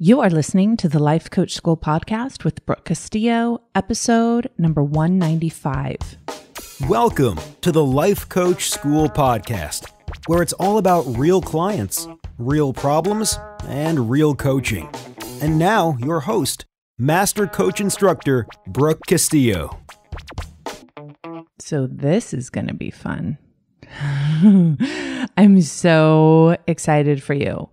You are listening to the Life Coach School podcast with Brooke Castillo, episode number 195. Welcome to the Life Coach School podcast, where it's all about real clients, real problems, and real coaching. And now, your host, Master Coach Instructor Brooke Castillo. So, this is going to be fun. I'm so excited for you.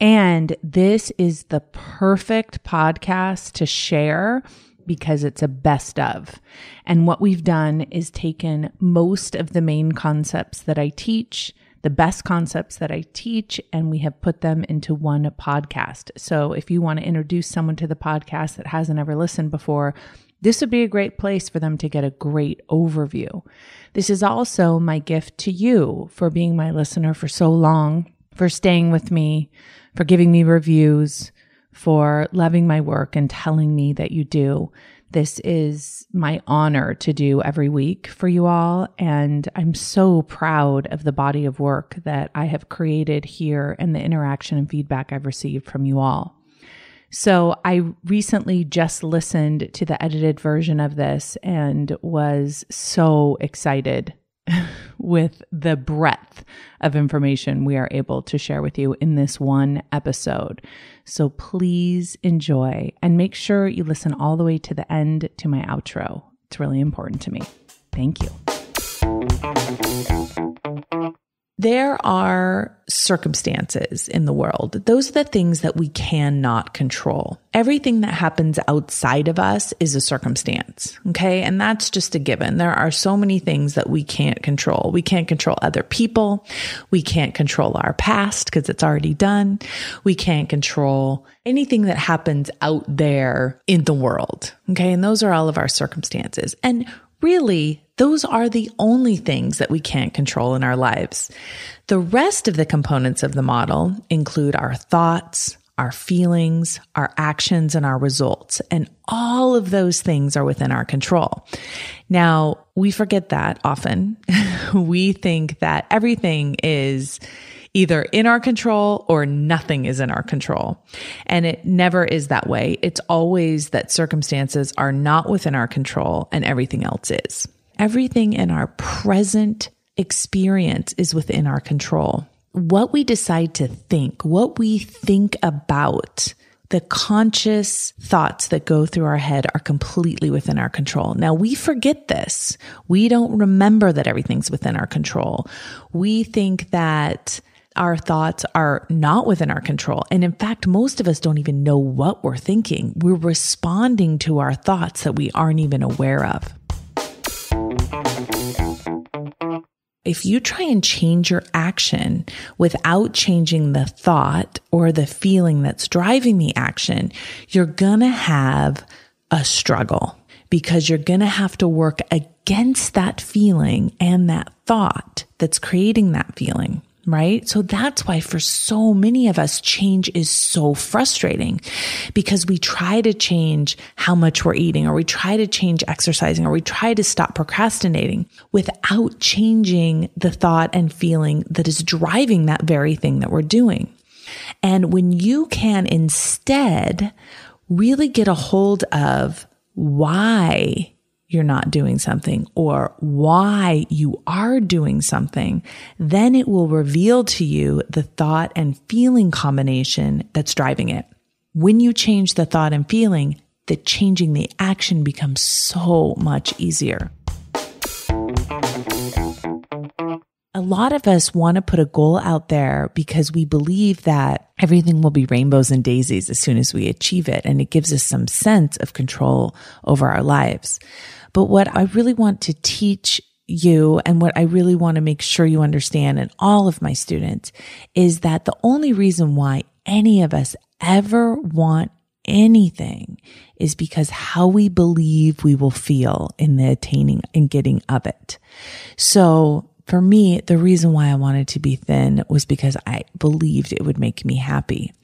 And this is the perfect podcast to share because it's a best of. And what we've done is taken most of the main concepts that I teach, the best concepts that I teach, and we have put them into one podcast. So if you want to introduce someone to the podcast that hasn't ever listened before, this would be a great place for them to get a great overview. This is also my gift to you for being my listener for so long, for staying with me, for giving me reviews, for loving my work and telling me that you do. This is my honor to do every week for you all. And I'm so proud of the body of work that I have created here and the interaction and feedback I've received from you all. So I recently just listened to the edited version of this and was so excited with the breadth of information we are able to share with you in this one episode. So please enjoy and make sure you listen all the way to the end to my outro. It's really important to me. Thank you there are circumstances in the world. Those are the things that we cannot control. Everything that happens outside of us is a circumstance. Okay. And that's just a given. There are so many things that we can't control. We can't control other people. We can't control our past because it's already done. We can't control anything that happens out there in the world. Okay. And those are all of our circumstances. And really, those are the only things that we can't control in our lives. The rest of the components of the model include our thoughts, our feelings, our actions, and our results. And all of those things are within our control. Now, we forget that often. we think that everything is either in our control or nothing is in our control. And it never is that way. It's always that circumstances are not within our control and everything else is. Everything in our present experience is within our control. What we decide to think, what we think about, the conscious thoughts that go through our head are completely within our control. Now we forget this. We don't remember that everything's within our control. We think that our thoughts are not within our control. And in fact, most of us don't even know what we're thinking. We're responding to our thoughts that we aren't even aware of. if you try and change your action without changing the thought or the feeling that's driving the action, you're going to have a struggle because you're going to have to work against that feeling and that thought that's creating that feeling right? So that's why for so many of us, change is so frustrating because we try to change how much we're eating or we try to change exercising or we try to stop procrastinating without changing the thought and feeling that is driving that very thing that we're doing. And when you can instead really get a hold of why you're not doing something or why you are doing something, then it will reveal to you the thought and feeling combination that's driving it. When you change the thought and feeling, the changing the action becomes so much easier. A lot of us want to put a goal out there because we believe that everything will be rainbows and daisies as soon as we achieve it. And it gives us some sense of control over our lives. But what I really want to teach you and what I really want to make sure you understand and all of my students is that the only reason why any of us ever want anything is because how we believe we will feel in the attaining and getting of it. So for me, the reason why I wanted to be thin was because I believed it would make me happy.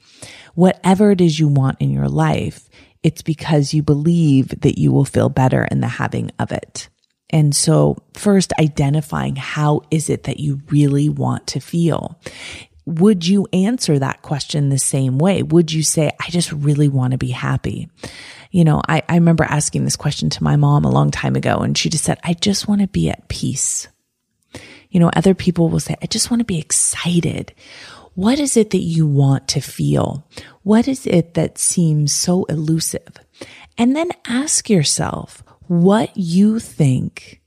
Whatever it is you want in your life, it's because you believe that you will feel better in the having of it. And so first identifying how is it that you really want to feel? Would you answer that question the same way? Would you say, I just really want to be happy? You know, I, I remember asking this question to my mom a long time ago and she just said, I just want to be at peace. You know, other people will say, I just want to be excited what is it that you want to feel? What is it that seems so elusive? And then ask yourself what you think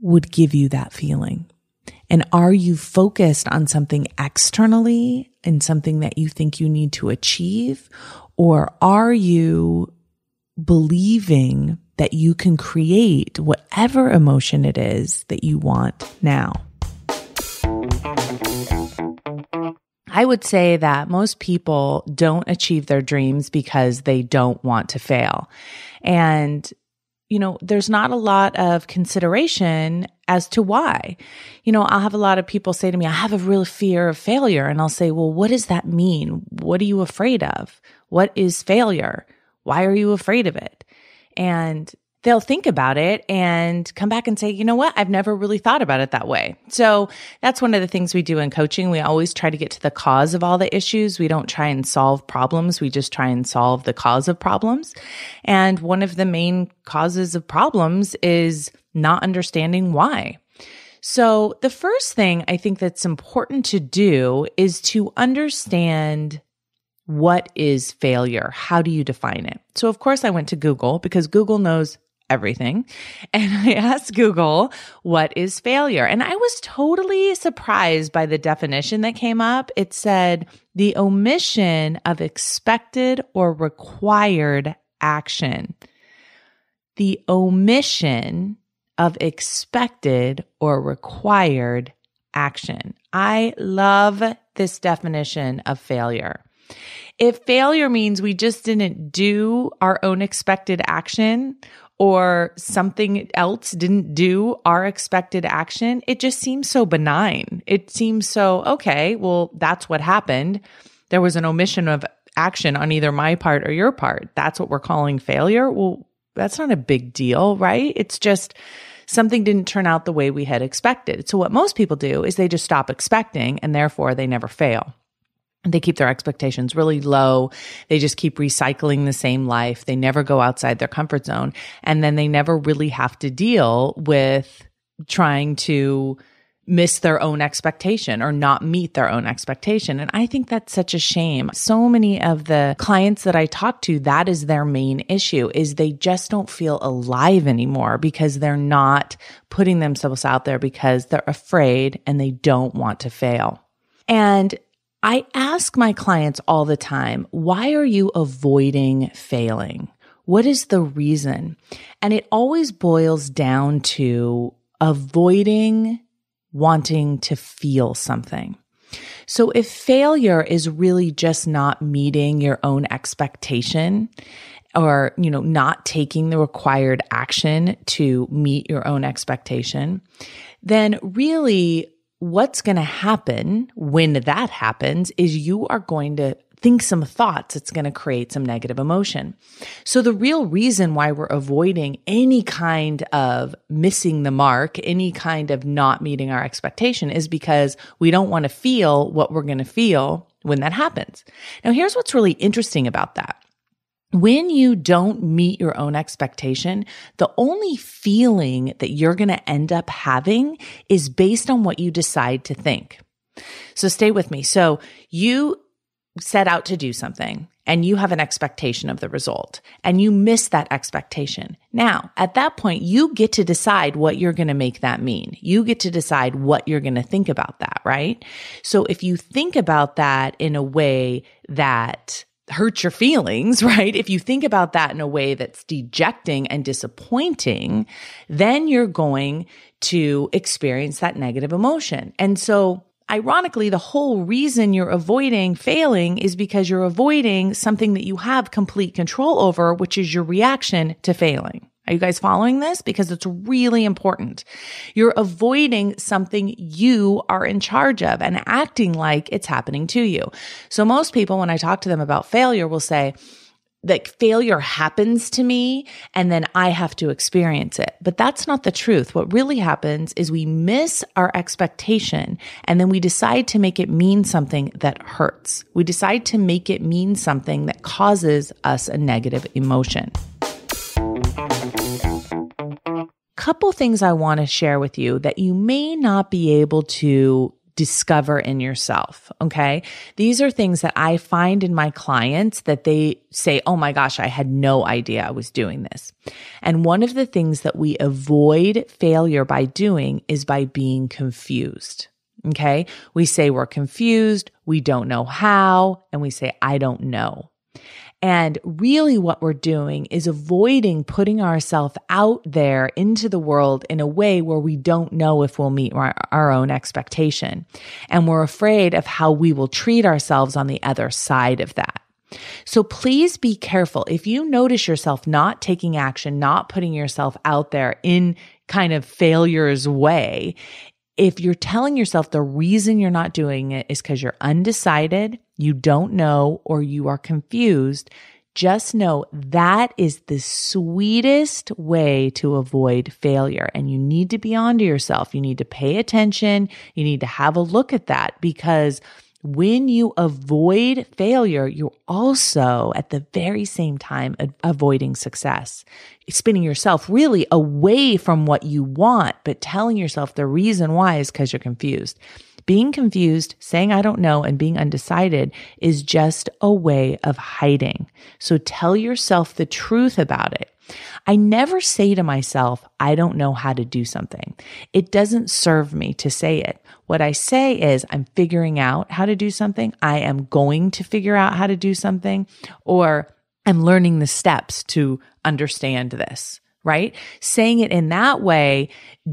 would give you that feeling. And are you focused on something externally and something that you think you need to achieve? Or are you believing that you can create whatever emotion it is that you want now? I would say that most people don't achieve their dreams because they don't want to fail. And you know, there's not a lot of consideration as to why. You know, I'll have a lot of people say to me, I have a real fear of failure. And I'll say, Well, what does that mean? What are you afraid of? What is failure? Why are you afraid of it? And they'll think about it and come back and say, you know what? I've never really thought about it that way. So that's one of the things we do in coaching. We always try to get to the cause of all the issues. We don't try and solve problems. We just try and solve the cause of problems. And one of the main causes of problems is not understanding why. So the first thing I think that's important to do is to understand what is failure? How do you define it? So, of course, I went to Google because Google knows everything. And I asked Google, what is failure? And I was totally surprised by the definition that came up. It said the omission of expected or required action. The omission of expected or required action. I love this definition of failure. If failure means we just didn't do our own expected action or something else didn't do our expected action, it just seems so benign. It seems so, okay, well, that's what happened. There was an omission of action on either my part or your part. That's what we're calling failure. Well, that's not a big deal, right? It's just something didn't turn out the way we had expected. So, what most people do is they just stop expecting and therefore they never fail they keep their expectations really low. They just keep recycling the same life. They never go outside their comfort zone. And then they never really have to deal with trying to miss their own expectation or not meet their own expectation. And I think that's such a shame. So many of the clients that I talk to, that is their main issue is they just don't feel alive anymore because they're not putting themselves out there because they're afraid and they don't want to fail. And I ask my clients all the time, why are you avoiding failing? What is the reason? And it always boils down to avoiding wanting to feel something. So if failure is really just not meeting your own expectation, or you know not taking the required action to meet your own expectation then really what's going to happen when that happens is you are going to think some thoughts it's going to create some negative emotion. So the real reason why we're avoiding any kind of missing the mark, any kind of not meeting our expectation is because we don't want to feel what we're going to feel when that happens. Now here's what's really interesting about that when you don't meet your own expectation, the only feeling that you're going to end up having is based on what you decide to think. So stay with me. So you set out to do something and you have an expectation of the result and you miss that expectation. Now, at that point, you get to decide what you're going to make that mean. You get to decide what you're going to think about that, right? So if you think about that in a way that hurt your feelings, right? If you think about that in a way that's dejecting and disappointing, then you're going to experience that negative emotion. And so, ironically, the whole reason you're avoiding failing is because you're avoiding something that you have complete control over, which is your reaction to failing. Are you guys following this? Because it's really important. You're avoiding something you are in charge of and acting like it's happening to you. So most people, when I talk to them about failure, will say, that failure happens to me and then I have to experience it. But that's not the truth. What really happens is we miss our expectation and then we decide to make it mean something that hurts. We decide to make it mean something that causes us a negative emotion. Couple things I want to share with you that you may not be able to discover in yourself. Okay. These are things that I find in my clients that they say, Oh my gosh, I had no idea I was doing this. And one of the things that we avoid failure by doing is by being confused. Okay. We say we're confused. We don't know how. And we say, I don't know. And really, what we're doing is avoiding putting ourselves out there into the world in a way where we don't know if we'll meet our, our own expectation. And we're afraid of how we will treat ourselves on the other side of that. So please be careful. If you notice yourself not taking action, not putting yourself out there in kind of failure's way, if you're telling yourself the reason you're not doing it is because you're undecided, you don't know, or you are confused, just know that is the sweetest way to avoid failure. And you need to be onto yourself. You need to pay attention. You need to have a look at that because when you avoid failure, you're also at the very same time a- avoiding success, spinning yourself really away from what you want, but telling yourself the reason why is because you're confused. Being confused, saying I don't know, and being undecided is just a way of hiding. So tell yourself the truth about it. I never say to myself, I don't know how to do something. It doesn't serve me to say it. What I say is, I'm figuring out how to do something. I am going to figure out how to do something, or I'm learning the steps to understand this, right? Saying it in that way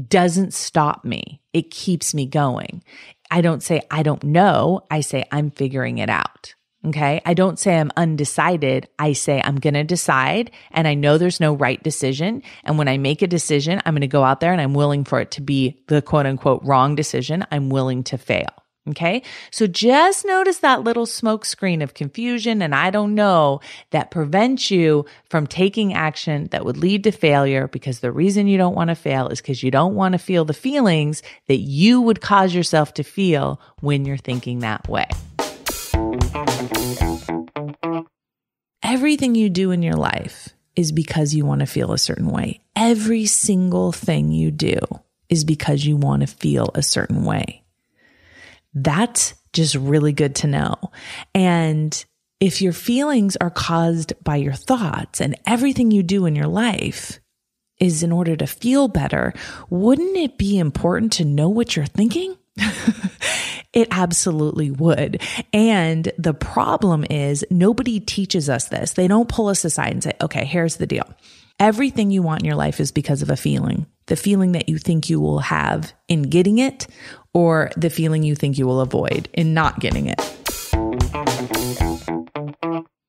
doesn't stop me. It keeps me going. I don't say, I don't know. I say, I'm figuring it out. Okay. I don't say I'm undecided. I say I'm going to decide and I know there's no right decision. And when I make a decision, I'm going to go out there and I'm willing for it to be the quote unquote wrong decision. I'm willing to fail. Okay. So just notice that little smoke screen of confusion and I don't know that prevents you from taking action that would lead to failure because the reason you don't want to fail is because you don't want to feel the feelings that you would cause yourself to feel when you're thinking that way. Everything you do in your life is because you want to feel a certain way. Every single thing you do is because you want to feel a certain way. That's just really good to know. And if your feelings are caused by your thoughts and everything you do in your life is in order to feel better, wouldn't it be important to know what you're thinking? it absolutely would. And the problem is nobody teaches us this. They don't pull us aside and say, okay, here's the deal. Everything you want in your life is because of a feeling, the feeling that you think you will have in getting it or the feeling you think you will avoid in not getting it.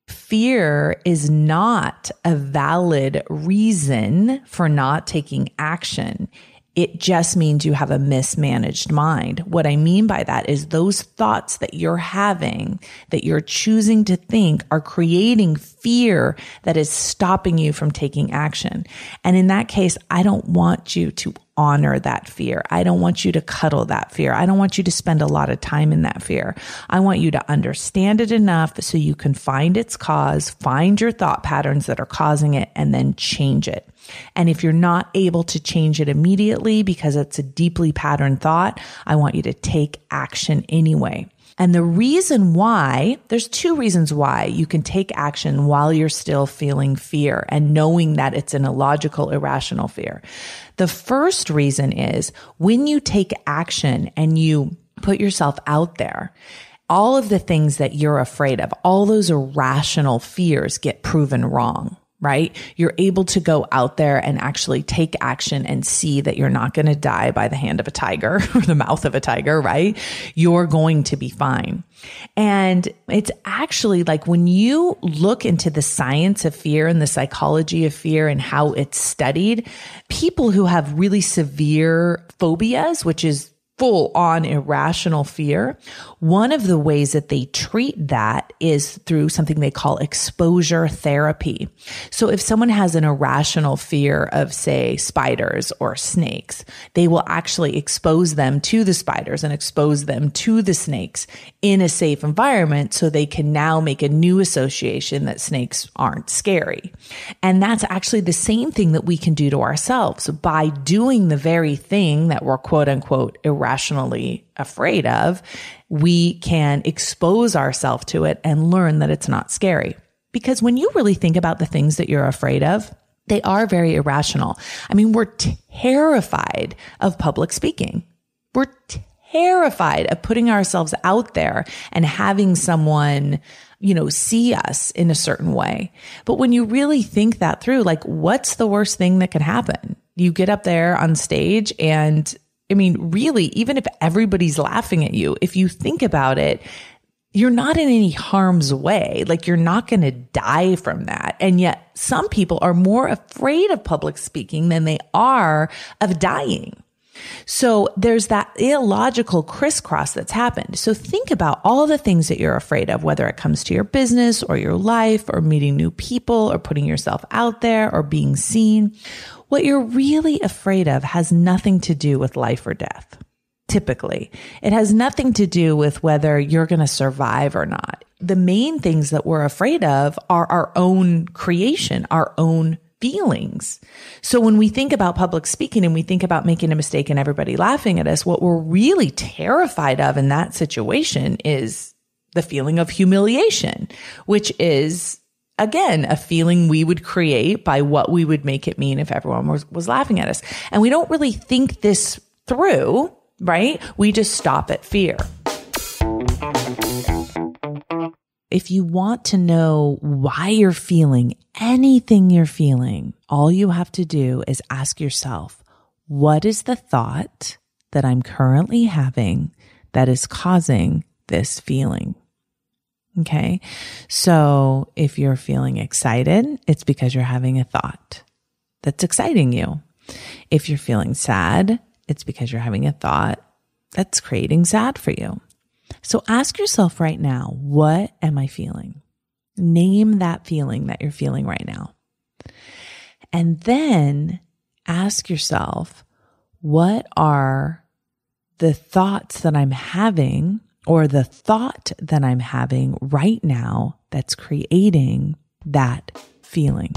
Fear is not a valid reason for not taking action. It just means you have a mismanaged mind. What I mean by that is those thoughts that you're having, that you're choosing to think are creating fear that is stopping you from taking action. And in that case, I don't want you to honor that fear. I don't want you to cuddle that fear. I don't want you to spend a lot of time in that fear. I want you to understand it enough so you can find its cause, find your thought patterns that are causing it, and then change it. And if you're not able to change it immediately because it's a deeply patterned thought, I want you to take action anyway. And the reason why, there's two reasons why you can take action while you're still feeling fear and knowing that it's an illogical, irrational fear. The first reason is when you take action and you put yourself out there, all of the things that you're afraid of, all those irrational fears get proven wrong right? You're able to go out there and actually take action and see that you're not going to die by the hand of a tiger or the mouth of a tiger, right? You're going to be fine. And it's actually like when you look into the science of fear and the psychology of fear and how it's studied, people who have really severe phobias, which is full on irrational fear. One of the ways that they treat that is through something they call exposure therapy. So if someone has an irrational fear of, say, spiders or snakes, they will actually expose them to the spiders and expose them to the snakes in a safe environment so they can now make a new association that snakes aren't scary. And that's actually the same thing that we can do to ourselves by doing the very thing that we're quote unquote irrationally afraid of. We can expose ourselves to it and learn that it's not scary. Because when you really think about the things that you're afraid of, they are very irrational. I mean, we're terrified of public speaking. We're terrified of putting ourselves out there and having someone, you know, see us in a certain way. But when you really think that through, like, what's the worst thing that can happen? You get up there on stage and I mean, really, even if everybody's laughing at you, if you think about it, you're not in any harm's way. Like you're not going to die from that. And yet some people are more afraid of public speaking than they are of dying. So there's that illogical crisscross that's happened. So think about all the things that you're afraid of, whether it comes to your business or your life or meeting new people or putting yourself out there or being seen. What you're really afraid of has nothing to do with life or death. Typically, it has nothing to do with whether you're going to survive or not. The main things that we're afraid of are our own creation, our own feelings. So when we think about public speaking and we think about making a mistake and everybody laughing at us, what we're really terrified of in that situation is the feeling of humiliation, which is again, a feeling we would create by what we would make it mean if everyone was, was laughing at us. And we don't really think this through, right? We just stop at fear. If you want to know why you're feeling anything you're feeling, all you have to do is ask yourself, what is the thought that I'm currently having that is causing this feeling? Okay. So if you're feeling excited, it's because you're having a thought that's exciting you. If you're feeling sad, it's because you're having a thought that's creating sad for you. So ask yourself right now, what am I feeling? Name that feeling that you're feeling right now. And then ask yourself, what are the thoughts that I'm having or the thought that I'm having right now that's creating that feeling?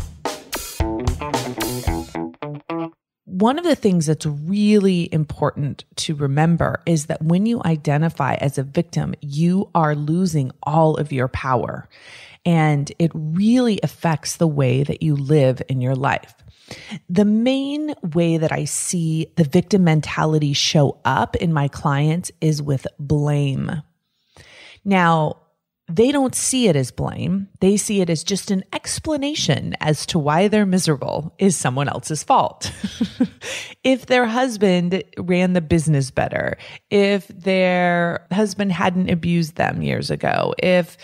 one of the things that's really important to remember is that when you identify as a victim, you are losing all of your power. And it really affects the way that you live in your life. The main way that I see the victim mentality show up in my clients is with blame. Now, they don't see it as blame. They see it as just an explanation as to why they're miserable is someone else's fault. if their husband ran the business better, if their husband hadn't abused them years ago, if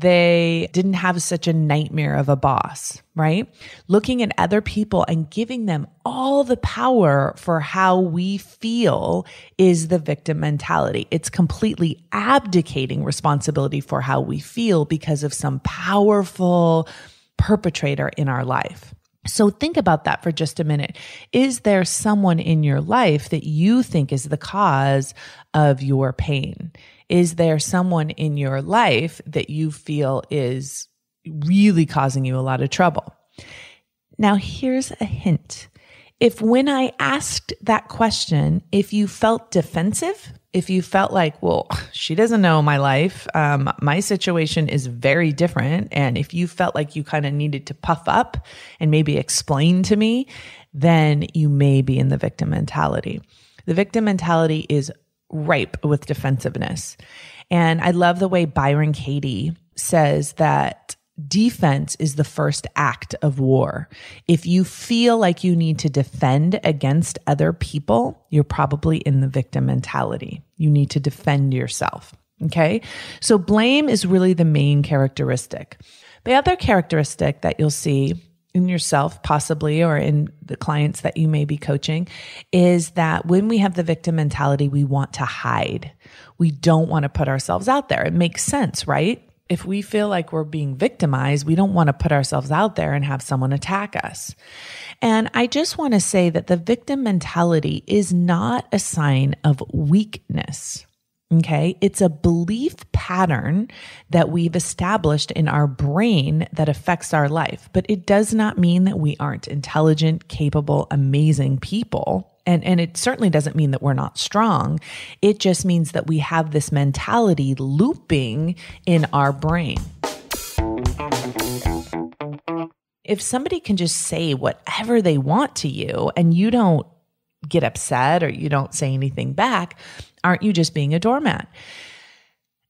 they didn't have such a nightmare of a boss, right? Looking at other people and giving them all the power for how we feel is the victim mentality. It's completely abdicating responsibility for how we feel because of some powerful perpetrator in our life. So think about that for just a minute. Is there someone in your life that you think is the cause of your pain? Is there someone in your life that you feel is really causing you a lot of trouble? Now, here's a hint. If when I asked that question, if you felt defensive, if you felt like, well, she doesn't know my life, um, my situation is very different. And if you felt like you kind of needed to puff up and maybe explain to me, then you may be in the victim mentality. The victim mentality is ripe with defensiveness. And I love the way Byron Katie says that defense is the first act of war. If you feel like you need to defend against other people, you're probably in the victim mentality. You need to defend yourself. Okay. So blame is really the main characteristic. The other characteristic that you'll see in yourself, possibly, or in the clients that you may be coaching, is that when we have the victim mentality, we want to hide. We don't want to put ourselves out there. It makes sense, right? If we feel like we're being victimized, we don't want to put ourselves out there and have someone attack us. And I just want to say that the victim mentality is not a sign of weakness. Okay. It's a belief pattern that we've established in our brain that affects our life, but it does not mean that we aren't intelligent, capable, amazing people. And, and it certainly doesn't mean that we're not strong. It just means that we have this mentality looping in our brain. If somebody can just say whatever they want to you and you don't get upset or you don't say anything back, aren't you just being a doormat?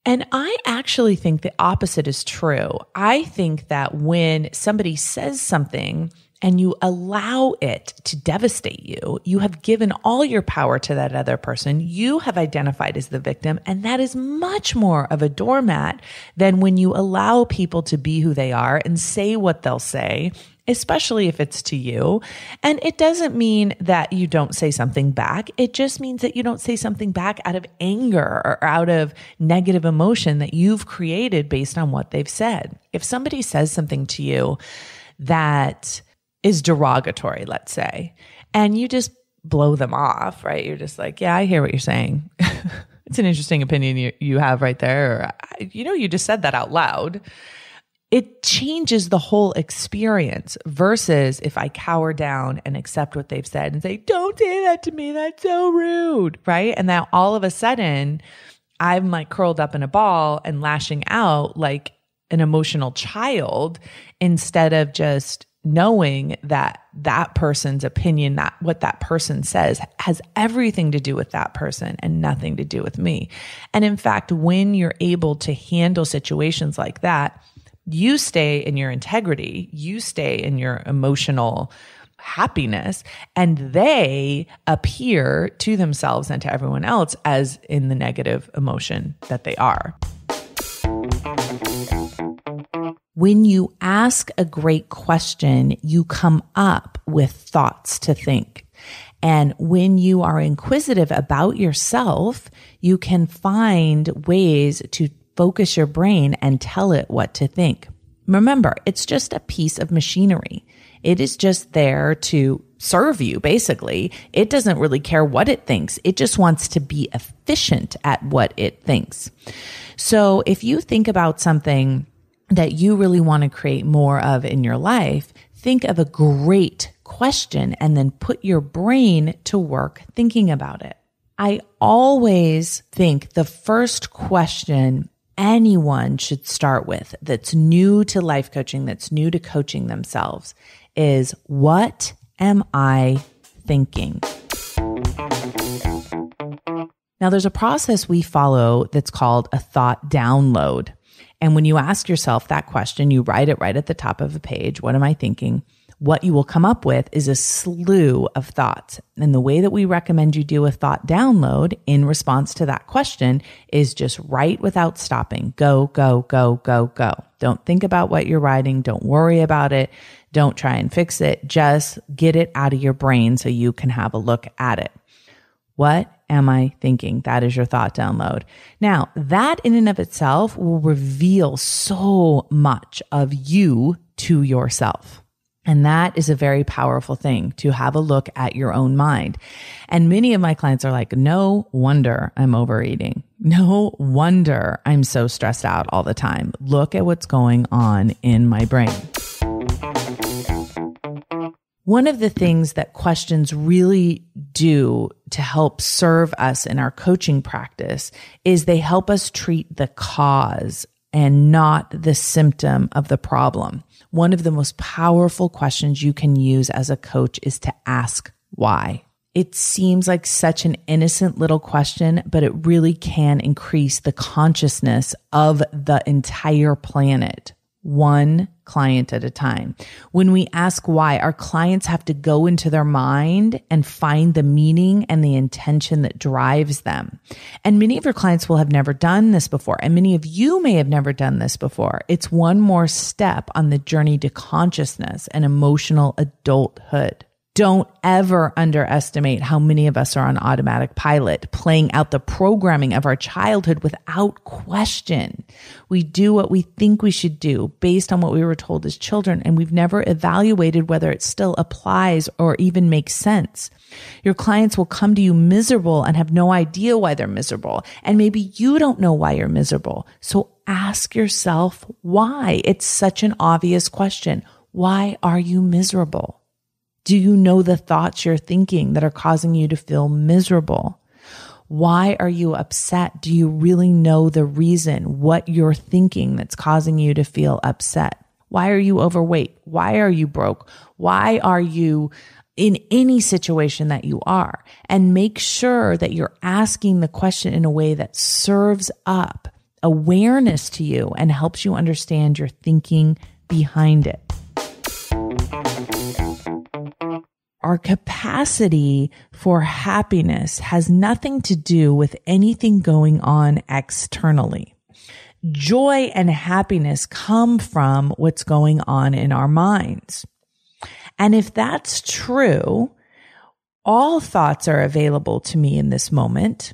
And I actually think the opposite is true. I think that when somebody says something and you allow it to devastate you, you have given all your power to that other person. You have identified as the victim. And that is much more of a doormat than when you allow people to be who they are and say what they'll say especially if it's to you. And it doesn't mean that you don't say something back. It just means that you don't say something back out of anger or out of negative emotion that you've created based on what they've said. If somebody says something to you that is derogatory, let's say, and you just blow them off, right? You're just like, yeah, I hear what you're saying. it's an interesting opinion you, you have right there. you know, you just said that out loud it changes the whole experience versus if I cower down and accept what they've said and say, don't say that to me. That's so rude. Right. And now all of a sudden, I'm like curled up in a ball and lashing out like an emotional child instead of just knowing that that person's opinion that what that person says has everything to do with that person and nothing to do with me and in fact when you're able to handle situations like that you stay in your integrity, you stay in your emotional happiness, and they appear to themselves and to everyone else as in the negative emotion that they are. When you ask a great question, you come up with thoughts to think. And when you are inquisitive about yourself, you can find ways to focus your brain and tell it what to think. Remember, it's just a piece of machinery. It is just there to serve you, basically. It doesn't really care what it thinks. It just wants to be efficient at what it thinks. So if you think about something that you really want to create more of in your life, think of a great question and then put your brain to work thinking about it. I always think the first question anyone should start with that's new to life coaching, that's new to coaching themselves is what am I thinking? Now, there's a process we follow that's called a thought download. And when you ask yourself that question, you write it right at the top of a page What am I thinking? what you will come up with is a slew of thoughts. And the way that we recommend you do a thought download in response to that question is just write without stopping. Go, go, go, go, go. Don't think about what you're writing. Don't worry about it. Don't try and fix it. Just get it out of your brain so you can have a look at it. What am I thinking? That is your thought download. Now, that in and of itself will reveal so much of you to yourself. And that is a very powerful thing to have a look at your own mind. And many of my clients are like, no wonder I'm overeating. No wonder I'm so stressed out all the time. Look at what's going on in my brain. One of the things that questions really do to help serve us in our coaching practice is they help us treat the cause and not the symptom of the problem one of the most powerful questions you can use as a coach is to ask why. It seems like such an innocent little question, but it really can increase the consciousness of the entire planet one client at a time. When we ask why, our clients have to go into their mind and find the meaning and the intention that drives them. And many of your clients will have never done this before. And many of you may have never done this before. It's one more step on the journey to consciousness and emotional adulthood don't ever underestimate how many of us are on automatic pilot, playing out the programming of our childhood without question. We do what we think we should do based on what we were told as children, and we've never evaluated whether it still applies or even makes sense. Your clients will come to you miserable and have no idea why they're miserable. And maybe you don't know why you're miserable. So ask yourself why. It's such an obvious question. Why are you miserable? Do you know the thoughts you're thinking that are causing you to feel miserable? Why are you upset? Do you really know the reason, what you're thinking that's causing you to feel upset? Why are you overweight? Why are you broke? Why are you in any situation that you are? And make sure that you're asking the question in a way that serves up awareness to you and helps you understand your thinking behind it. our capacity for happiness has nothing to do with anything going on externally. Joy and happiness come from what's going on in our minds. And if that's true, all thoughts are available to me in this moment,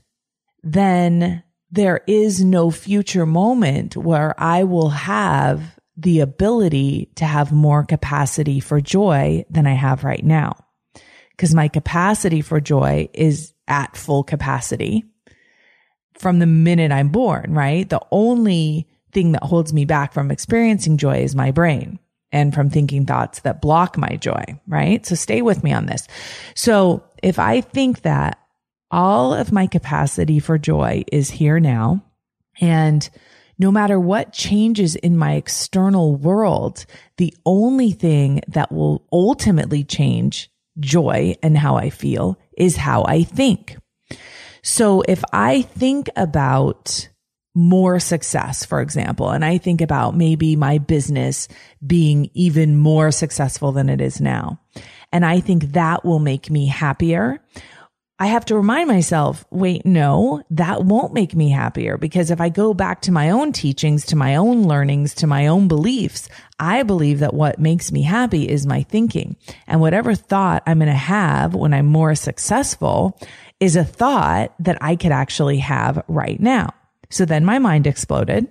then there is no future moment where I will have the ability to have more capacity for joy than I have right now because my capacity for joy is at full capacity from the minute I'm born, right? The only thing that holds me back from experiencing joy is my brain and from thinking thoughts that block my joy, right? So stay with me on this. So if I think that all of my capacity for joy is here now and no matter what changes in my external world, the only thing that will ultimately change joy and how I feel is how I think. So if I think about more success, for example, and I think about maybe my business being even more successful than it is now. And I think that will make me happier. I have to remind myself, wait, no, that won't make me happier because if I go back to my own teachings, to my own learnings, to my own beliefs, I believe that what makes me happy is my thinking. And whatever thought I'm going to have when I'm more successful is a thought that I could actually have right now. So then my mind exploded.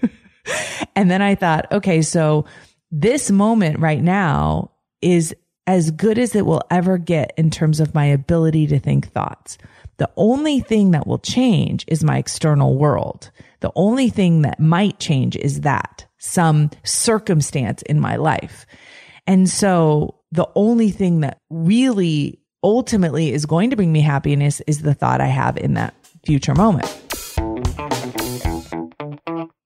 and then I thought, okay, so this moment right now is as good as it will ever get in terms of my ability to think thoughts. The only thing that will change is my external world. The only thing that might change is that some circumstance in my life. And so the only thing that really ultimately is going to bring me happiness is the thought I have in that future moment.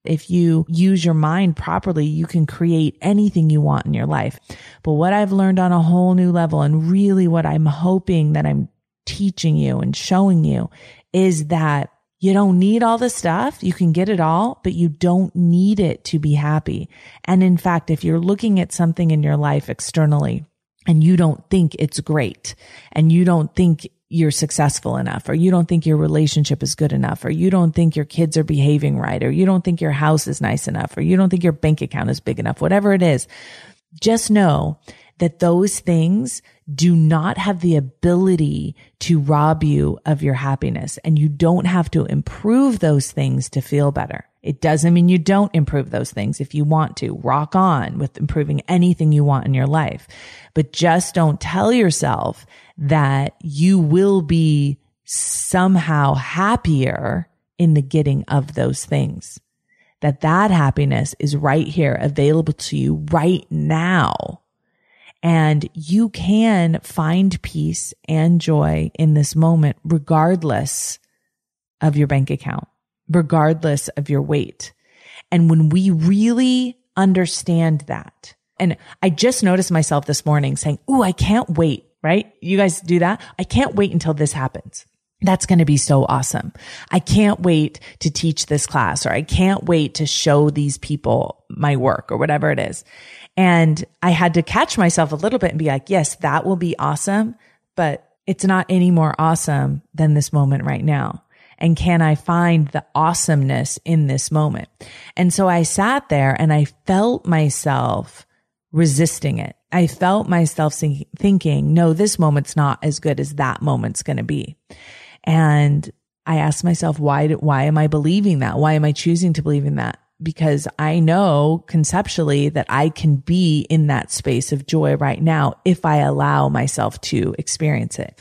If you use your mind properly, you can create anything you want in your life. But what I've learned on a whole new level and really what I'm hoping that I'm teaching you and showing you is that you don't need all the stuff. You can get it all, but you don't need it to be happy. And in fact, if you're looking at something in your life externally and you don't think it's great and you don't think you're successful enough or you don't think your relationship is good enough or you don't think your kids are behaving right or you don't think your house is nice enough or you don't think your bank account is big enough, whatever it is. Just know that those things do not have the ability to rob you of your happiness and you don't have to improve those things to feel better. It doesn't mean you don't improve those things if you want to. Rock on with improving anything you want in your life. But just don't tell yourself that you will be somehow happier in the getting of those things. That that happiness is right here available to you right now. And you can find peace and joy in this moment, regardless of your bank account, regardless of your weight. And when we really understand that, and I just noticed myself this morning saying, Ooh, I can't wait right? You guys do that. I can't wait until this happens. That's going to be so awesome. I can't wait to teach this class or I can't wait to show these people my work or whatever it is. And I had to catch myself a little bit and be like, yes, that will be awesome, but it's not any more awesome than this moment right now. And can I find the awesomeness in this moment? And so I sat there and I felt myself resisting it. I felt myself thinking, no, this moment's not as good as that moment's going to be. And I asked myself, why, why am I believing that? Why am I choosing to believe in that? Because I know conceptually that I can be in that space of joy right now if I allow myself to experience it.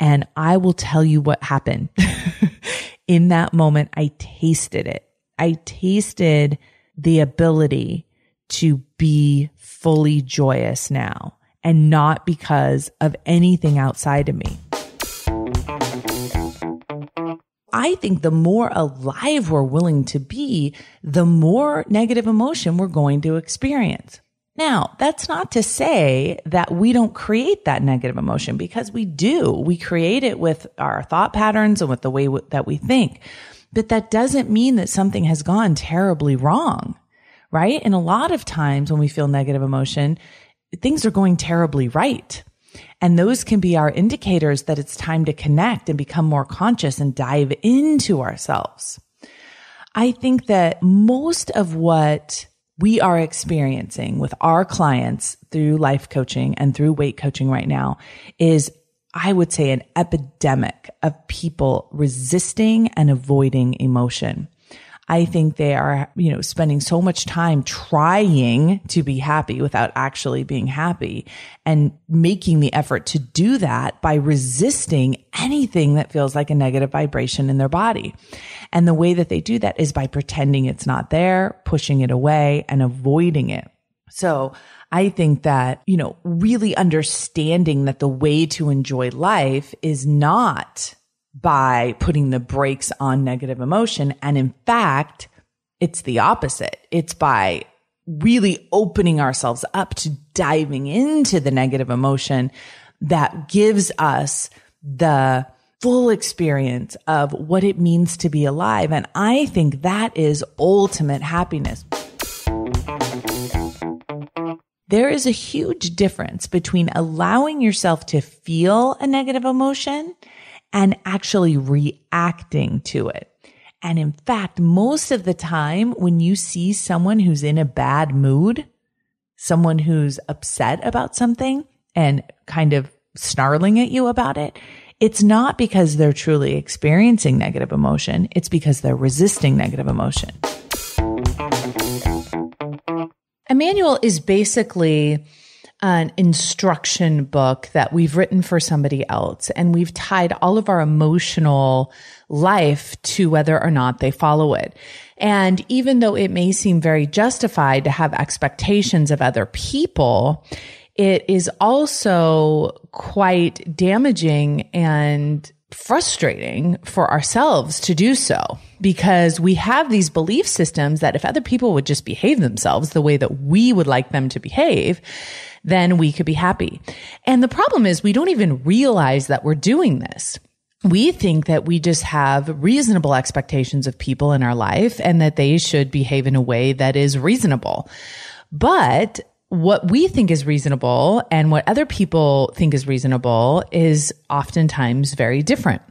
And I will tell you what happened. in that moment, I tasted it. I tasted the ability to be fully joyous now and not because of anything outside of me. I think the more alive we're willing to be, the more negative emotion we're going to experience. Now, that's not to say that we don't create that negative emotion because we do. We create it with our thought patterns and with the way w- that we think. But that doesn't mean that something has gone terribly wrong right? And a lot of times when we feel negative emotion, things are going terribly right. And those can be our indicators that it's time to connect and become more conscious and dive into ourselves. I think that most of what we are experiencing with our clients through life coaching and through weight coaching right now is, I would say, an epidemic of people resisting and avoiding emotion. I think they are, you know, spending so much time trying to be happy without actually being happy and making the effort to do that by resisting anything that feels like a negative vibration in their body. And the way that they do that is by pretending it's not there, pushing it away and avoiding it. So I think that, you know, really understanding that the way to enjoy life is not by putting the brakes on negative emotion. And in fact, it's the opposite. It's by really opening ourselves up to diving into the negative emotion that gives us the full experience of what it means to be alive. And I think that is ultimate happiness. There is a huge difference between allowing yourself to feel a negative emotion and actually reacting to it. And in fact, most of the time when you see someone who's in a bad mood, someone who's upset about something and kind of snarling at you about it, it's not because they're truly experiencing negative emotion. It's because they're resisting negative emotion. Emmanuel is basically an instruction book that we've written for somebody else and we've tied all of our emotional life to whether or not they follow it. And even though it may seem very justified to have expectations of other people, it is also quite damaging and frustrating for ourselves to do so because we have these belief systems that if other people would just behave themselves the way that we would like them to behave, then we could be happy. And the problem is we don't even realize that we're doing this. We think that we just have reasonable expectations of people in our life and that they should behave in a way that is reasonable. But what we think is reasonable and what other people think is reasonable is oftentimes very different.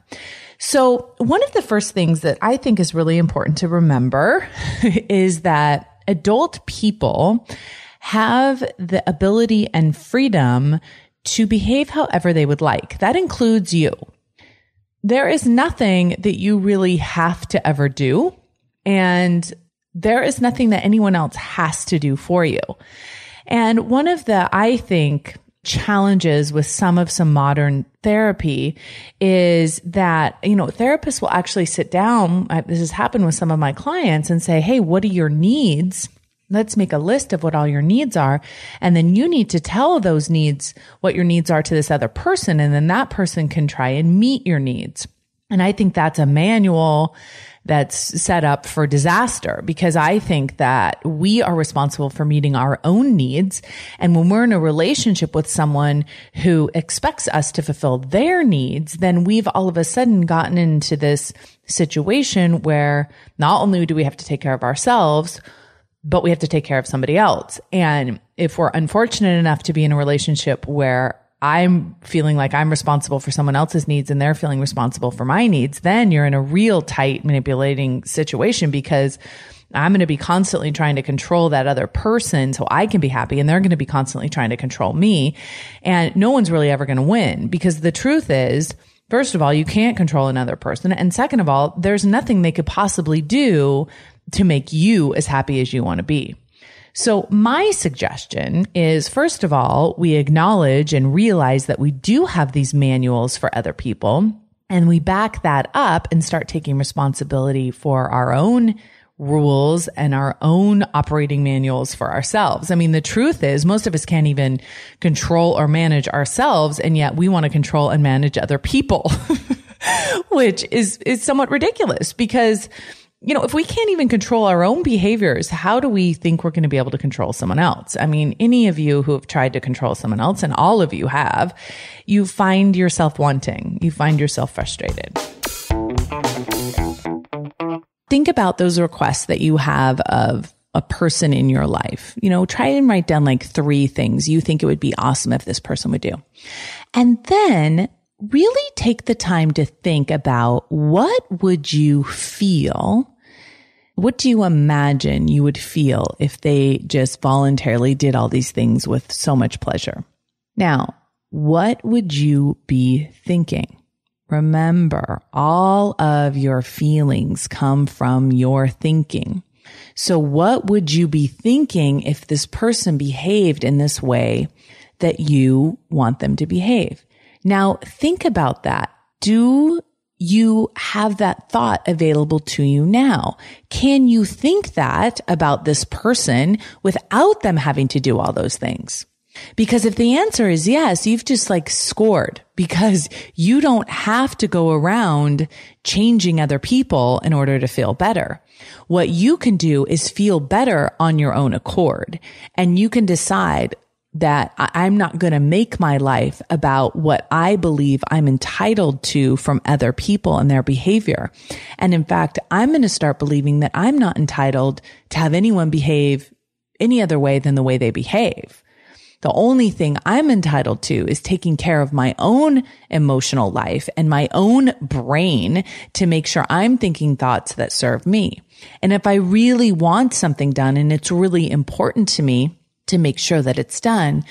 So, one of the first things that I think is really important to remember is that adult people have the ability and freedom to behave however they would like. That includes you. There is nothing that you really have to ever do, and there is nothing that anyone else has to do for you. And one of the, I think, challenges with some of some modern therapy is that, you know, therapists will actually sit down. Uh, this has happened with some of my clients and say, Hey, what are your needs? Let's make a list of what all your needs are. And then you need to tell those needs what your needs are to this other person. And then that person can try and meet your needs. And I think that's a manual that's set up for disaster because I think that we are responsible for meeting our own needs. And when we're in a relationship with someone who expects us to fulfill their needs, then we've all of a sudden gotten into this situation where not only do we have to take care of ourselves, but we have to take care of somebody else. And if we're unfortunate enough to be in a relationship where I'm feeling like I'm responsible for someone else's needs and they're feeling responsible for my needs, then you're in a real tight manipulating situation because I'm going to be constantly trying to control that other person so I can be happy and they're going to be constantly trying to control me. And no one's really ever going to win because the truth is, first of all, you can't control another person. And second of all, there's nothing they could possibly do to make you as happy as you want to be. So my suggestion is first of all, we acknowledge and realize that we do have these manuals for other people and we back that up and start taking responsibility for our own rules and our own operating manuals for ourselves. I mean, the truth is most of us can't even control or manage ourselves. And yet we want to control and manage other people, which is, is somewhat ridiculous because you know, if we can't even control our own behaviors, how do we think we're going to be able to control someone else? I mean, any of you who have tried to control someone else, and all of you have, you find yourself wanting, you find yourself frustrated. Think about those requests that you have of a person in your life. You know, try and write down like three things you think it would be awesome if this person would do. And then really take the time to think about what would you feel? What do you imagine you would feel if they just voluntarily did all these things with so much pleasure? Now, what would you be thinking? Remember, all of your feelings come from your thinking. So what would you be thinking if this person behaved in this way that you want them to behave? Now think about that. Do you have that thought available to you now? Can you think that about this person without them having to do all those things? Because if the answer is yes, you've just like scored because you don't have to go around changing other people in order to feel better. What you can do is feel better on your own accord and you can decide that I'm not going to make my life about what I believe I'm entitled to from other people and their behavior. And in fact, I'm going to start believing that I'm not entitled to have anyone behave any other way than the way they behave. The only thing I'm entitled to is taking care of my own emotional life and my own brain to make sure I'm thinking thoughts that serve me. And if I really want something done and it's really important to me, to make sure that it's done,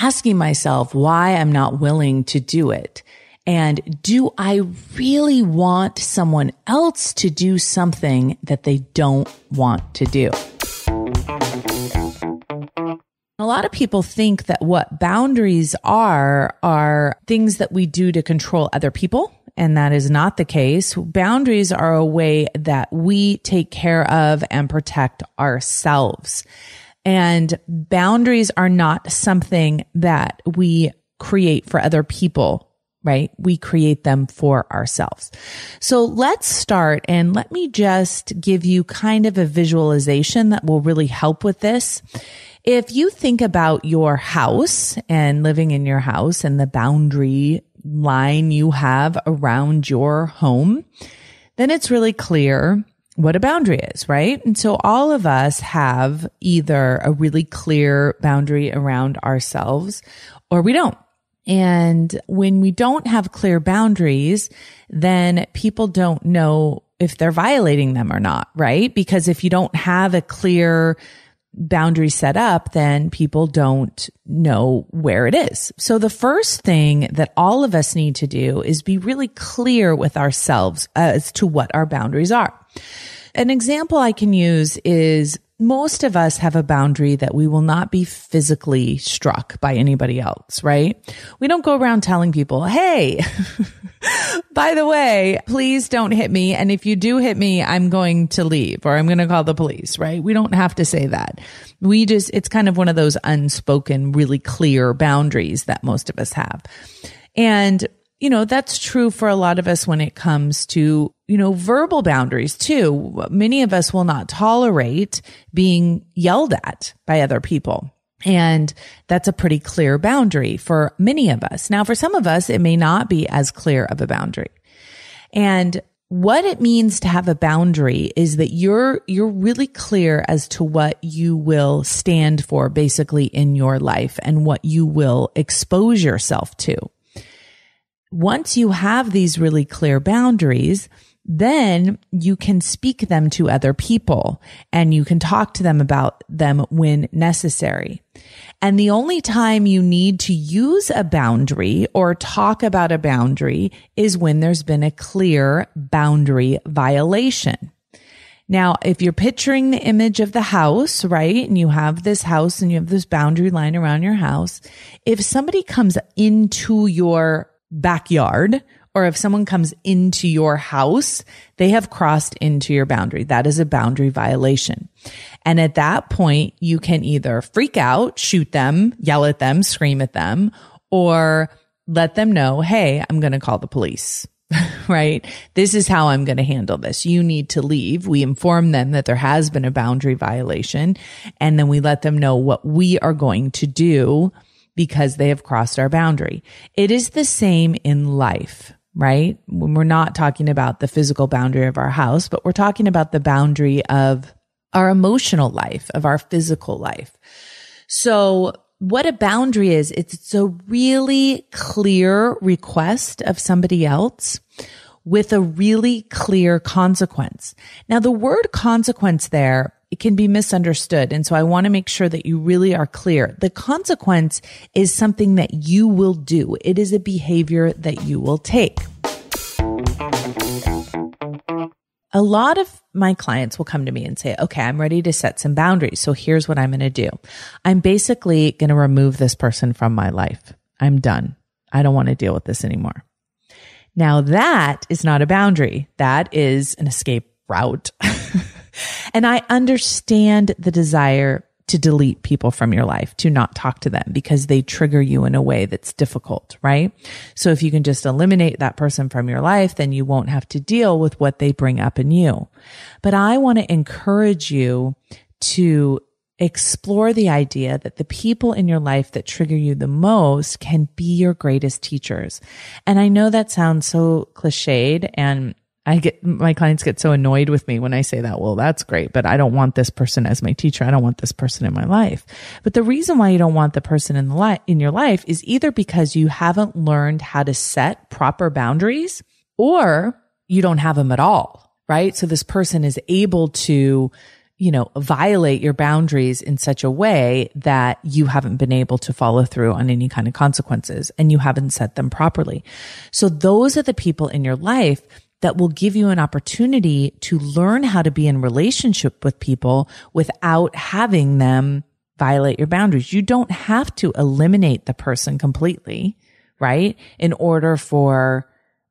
asking myself why I'm not willing to do it. And do I really want someone else to do something that they don't want to do? A lot of people think that what boundaries are, are things that we do to control other people. And that is not the case. Boundaries are a way that we take care of and protect ourselves. And boundaries are not something that we create for other people, right? We create them for ourselves. So let's start and let me just give you kind of a visualization that will really help with this. If you think about your house and living in your house and the boundary line you have around your home, then it's really clear what a boundary is, right? And so all of us have either a really clear boundary around ourselves or we don't. And when we don't have clear boundaries, then people don't know if they're violating them or not, right? Because if you don't have a clear boundary set up, then people don't know where it is. So the first thing that all of us need to do is be really clear with ourselves as to what our boundaries are. An example I can use is most of us have a boundary that we will not be physically struck by anybody else, right? We don't go around telling people, Hey, by the way, please don't hit me. And if you do hit me, I'm going to leave or I'm going to call the police, right? We don't have to say that. We just, it's kind of one of those unspoken, really clear boundaries that most of us have. And you know, that's true for a lot of us when it comes to, you know, verbal boundaries too. Many of us will not tolerate being yelled at by other people. And that's a pretty clear boundary for many of us. Now, for some of us, it may not be as clear of a boundary. And what it means to have a boundary is that you're, you're really clear as to what you will stand for basically in your life and what you will expose yourself to once you have these really clear boundaries, then you can speak them to other people and you can talk to them about them when necessary. And the only time you need to use a boundary or talk about a boundary is when there's been a clear boundary violation. Now, if you're picturing the image of the house, right? And you have this house and you have this boundary line around your house. If somebody comes into your backyard or if someone comes into your house, they have crossed into your boundary. That is a boundary violation. And at that point, you can either freak out, shoot them, yell at them, scream at them, or let them know, Hey, I'm going to call the police. right? This is how I'm going to handle this. You need to leave. We inform them that there has been a boundary violation and then we let them know what we are going to do because they have crossed our boundary. It is the same in life, right? When we're not talking about the physical boundary of our house, but we're talking about the boundary of our emotional life, of our physical life. So what a boundary is, it's a really clear request of somebody else with a really clear consequence. Now, the word consequence there it can be misunderstood. And so I want to make sure that you really are clear. The consequence is something that you will do. It is a behavior that you will take. A lot of my clients will come to me and say, okay, I'm ready to set some boundaries. So here's what I'm going to do. I'm basically going to remove this person from my life. I'm done. I don't want to deal with this anymore. Now that is not a boundary. That is an escape route. And I understand the desire to delete people from your life, to not talk to them because they trigger you in a way that's difficult, right? So if you can just eliminate that person from your life, then you won't have to deal with what they bring up in you. But I want to encourage you to explore the idea that the people in your life that trigger you the most can be your greatest teachers. And I know that sounds so cliched and I get my clients get so annoyed with me when I say that. Well, that's great, but I don't want this person as my teacher. I don't want this person in my life. But the reason why you don't want the person in the li- in your life is either because you haven't learned how to set proper boundaries or you don't have them at all, right? So this person is able to you know, violate your boundaries in such a way that you haven't been able to follow through on any kind of consequences and you haven't set them properly. So those are the people in your life that will give you an opportunity to learn how to be in relationship with people without having them violate your boundaries. You don't have to eliminate the person completely, right? In order for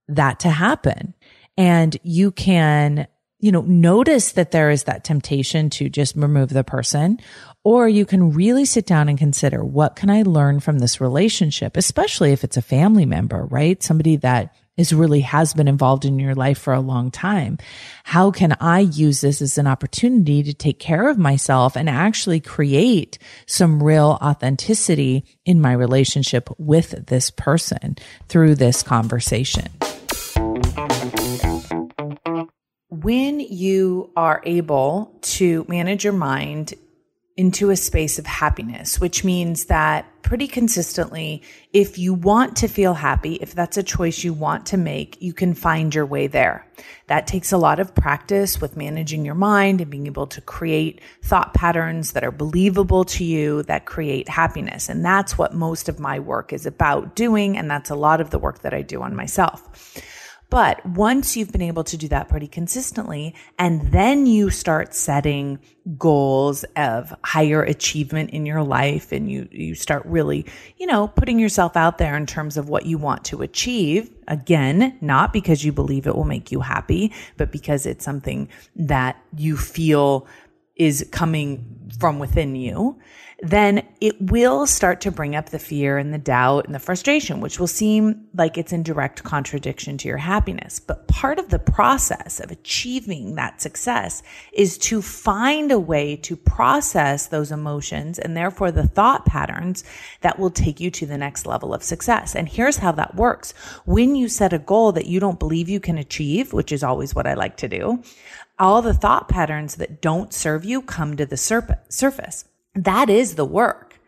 that to happen. And you can, you know, notice that there is that temptation to just remove the person, or you can really sit down and consider what can I learn from this relationship, especially if it's a family member, right? Somebody that is really has been involved in your life for a long time. How can I use this as an opportunity to take care of myself and actually create some real authenticity in my relationship with this person through this conversation? When you are able to manage your mind into a space of happiness, which means that pretty consistently. If you want to feel happy, if that's a choice you want to make, you can find your way there. That takes a lot of practice with managing your mind and being able to create thought patterns that are believable to you that create happiness. And that's what most of my work is about doing. And that's a lot of the work that I do on myself. But once you've been able to do that pretty consistently, and then you start setting goals of higher achievement in your life, and you, you start really, you know, putting yourself out there in terms of what you want to achieve. Again, not because you believe it will make you happy, but because it's something that you feel is coming from within you then it will start to bring up the fear and the doubt and the frustration, which will seem like it's in direct contradiction to your happiness. But part of the process of achieving that success is to find a way to process those emotions and therefore the thought patterns that will take you to the next level of success. And here's how that works. When you set a goal that you don't believe you can achieve, which is always what I like to do, all the thought patterns that don't serve you come to the surp- surface. That is the work,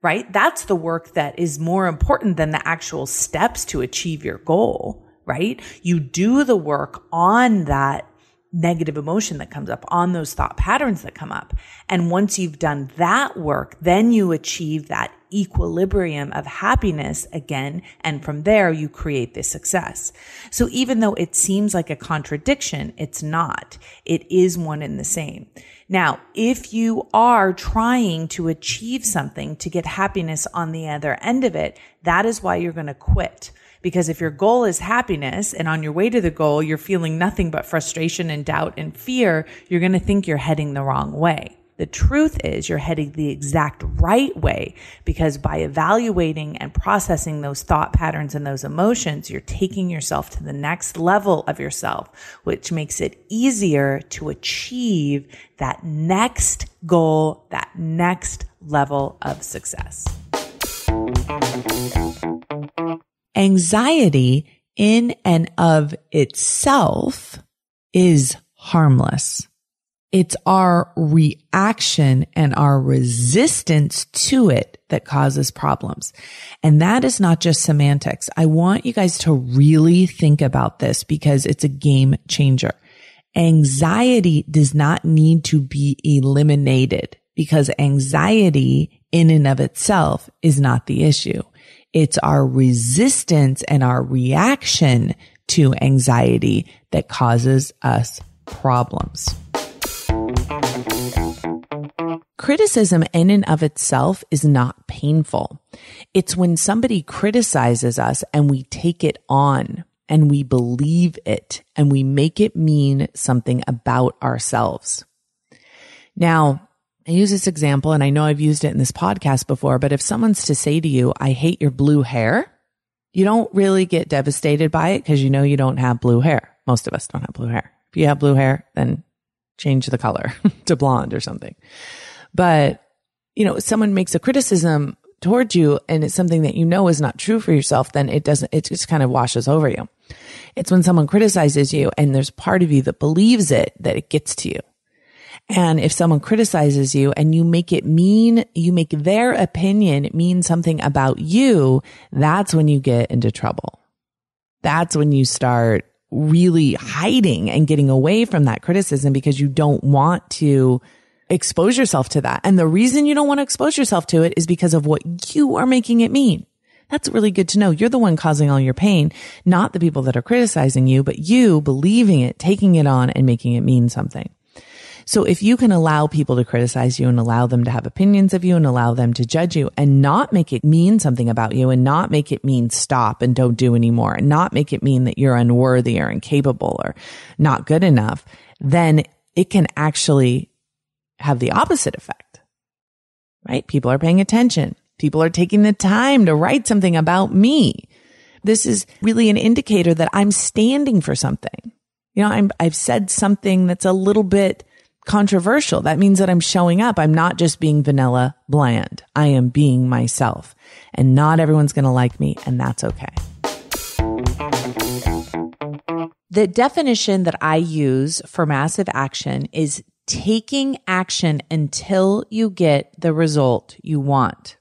right? That's the work that is more important than the actual steps to achieve your goal, right? You do the work on that negative emotion that comes up, on those thought patterns that come up. And once you've done that work, then you achieve that equilibrium of happiness again. And from there, you create this success. So even though it seems like a contradiction, it's not. It is one and the same. Now, if you are trying to achieve something to get happiness on the other end of it, that is why you're going to quit. Because if your goal is happiness and on your way to the goal, you're feeling nothing but frustration and doubt and fear, you're going to think you're heading the wrong way. The truth is you're heading the exact right way because by evaluating and processing those thought patterns and those emotions, you're taking yourself to the next level of yourself, which makes it easier to achieve that next goal, that next level of success. Anxiety in and of itself is harmless. It's our reaction and our resistance to it that causes problems. And that is not just semantics. I want you guys to really think about this because it's a game changer. Anxiety does not need to be eliminated because anxiety in and of itself is not the issue. It's our resistance and our reaction to anxiety that causes us problems. Criticism in and of itself is not painful. It's when somebody criticizes us and we take it on and we believe it and we make it mean something about ourselves. Now, I use this example and I know I've used it in this podcast before, but if someone's to say to you, I hate your blue hair, you don't really get devastated by it because you know you don't have blue hair. Most of us don't have blue hair. If you have blue hair, then change the color to blonde or something. But, you know, someone makes a criticism towards you and it's something that you know is not true for yourself, then it doesn't, it just kind of washes over you. It's when someone criticizes you and there's part of you that believes it that it gets to you. And if someone criticizes you and you make it mean, you make their opinion mean something about you, that's when you get into trouble. That's when you start really hiding and getting away from that criticism because you don't want to expose yourself to that. And the reason you don't want to expose yourself to it is because of what you are making it mean. That's really good to know. You're the one causing all your pain, not the people that are criticizing you, but you believing it, taking it on and making it mean something. So if you can allow people to criticize you and allow them to have opinions of you and allow them to judge you and not make it mean something about you and not make it mean stop and don't do anymore and not make it mean that you're unworthy or incapable or not good enough, then it can actually have the opposite effect, right? People are paying attention. People are taking the time to write something about me. This is really an indicator that I'm standing for something. You know, I'm, I've said something that's a little bit controversial. That means that I'm showing up. I'm not just being vanilla bland. I am being myself and not everyone's going to like me. And that's okay. The definition that I use for massive action is taking action until you get the result you want.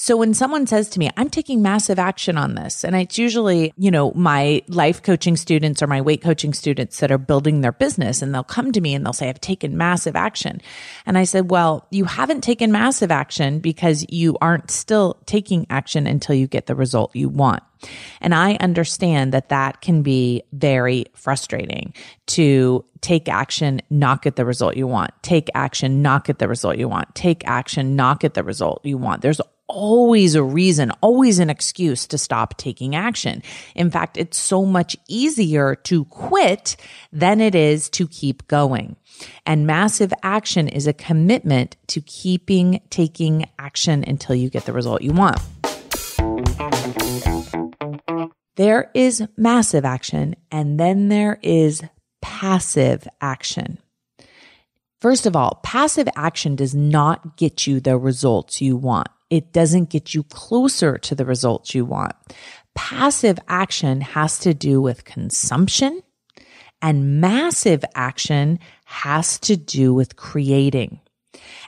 So when someone says to me, I'm taking massive action on this, and it's usually, you know, my life coaching students or my weight coaching students that are building their business, and they'll come to me and they'll say, I've taken massive action. And I said, Well, you haven't taken massive action because you aren't still taking action until you get the result you want. And I understand that that can be very frustrating to take action, not get the result you want, take action, not get the result you want, take action, not get the result you want. There's always a reason, always an excuse to stop taking action. In fact, it's so much easier to quit than it is to keep going. And massive action is a commitment to keeping taking action until you get the result you want. There is massive action and then there is passive action. First of all, passive action does not get you the results you want it doesn't get you closer to the results you want. Passive action has to do with consumption and massive action has to do with creating.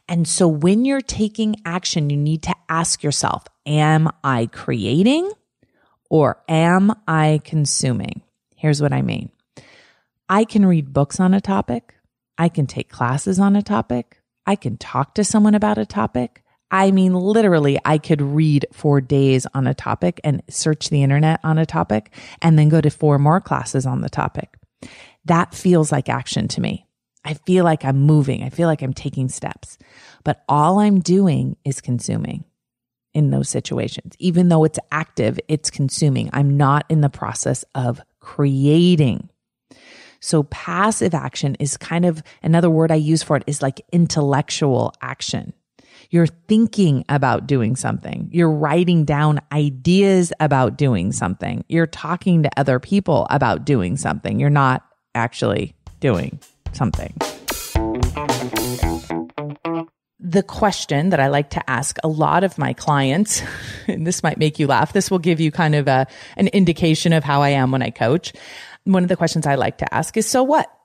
And so when you're taking action, you need to ask yourself, am I creating or am I consuming? Here's what I mean. I can read books on a topic. I can take classes on a topic. I can talk to someone about a topic. I mean, literally, I could read for days on a topic and search the internet on a topic and then go to four more classes on the topic. That feels like action to me. I feel like I'm moving. I feel like I'm taking steps, but all I'm doing is consuming in those situations. Even though it's active, it's consuming. I'm not in the process of creating. So passive action is kind of another word I use for it is like intellectual action. You're thinking about doing something. You're writing down ideas about doing something. You're talking to other people about doing something. You're not actually doing something. The question that I like to ask a lot of my clients, and this might make you laugh. This will give you kind of a, an indication of how I am when I coach. One of the questions I like to ask is, so what?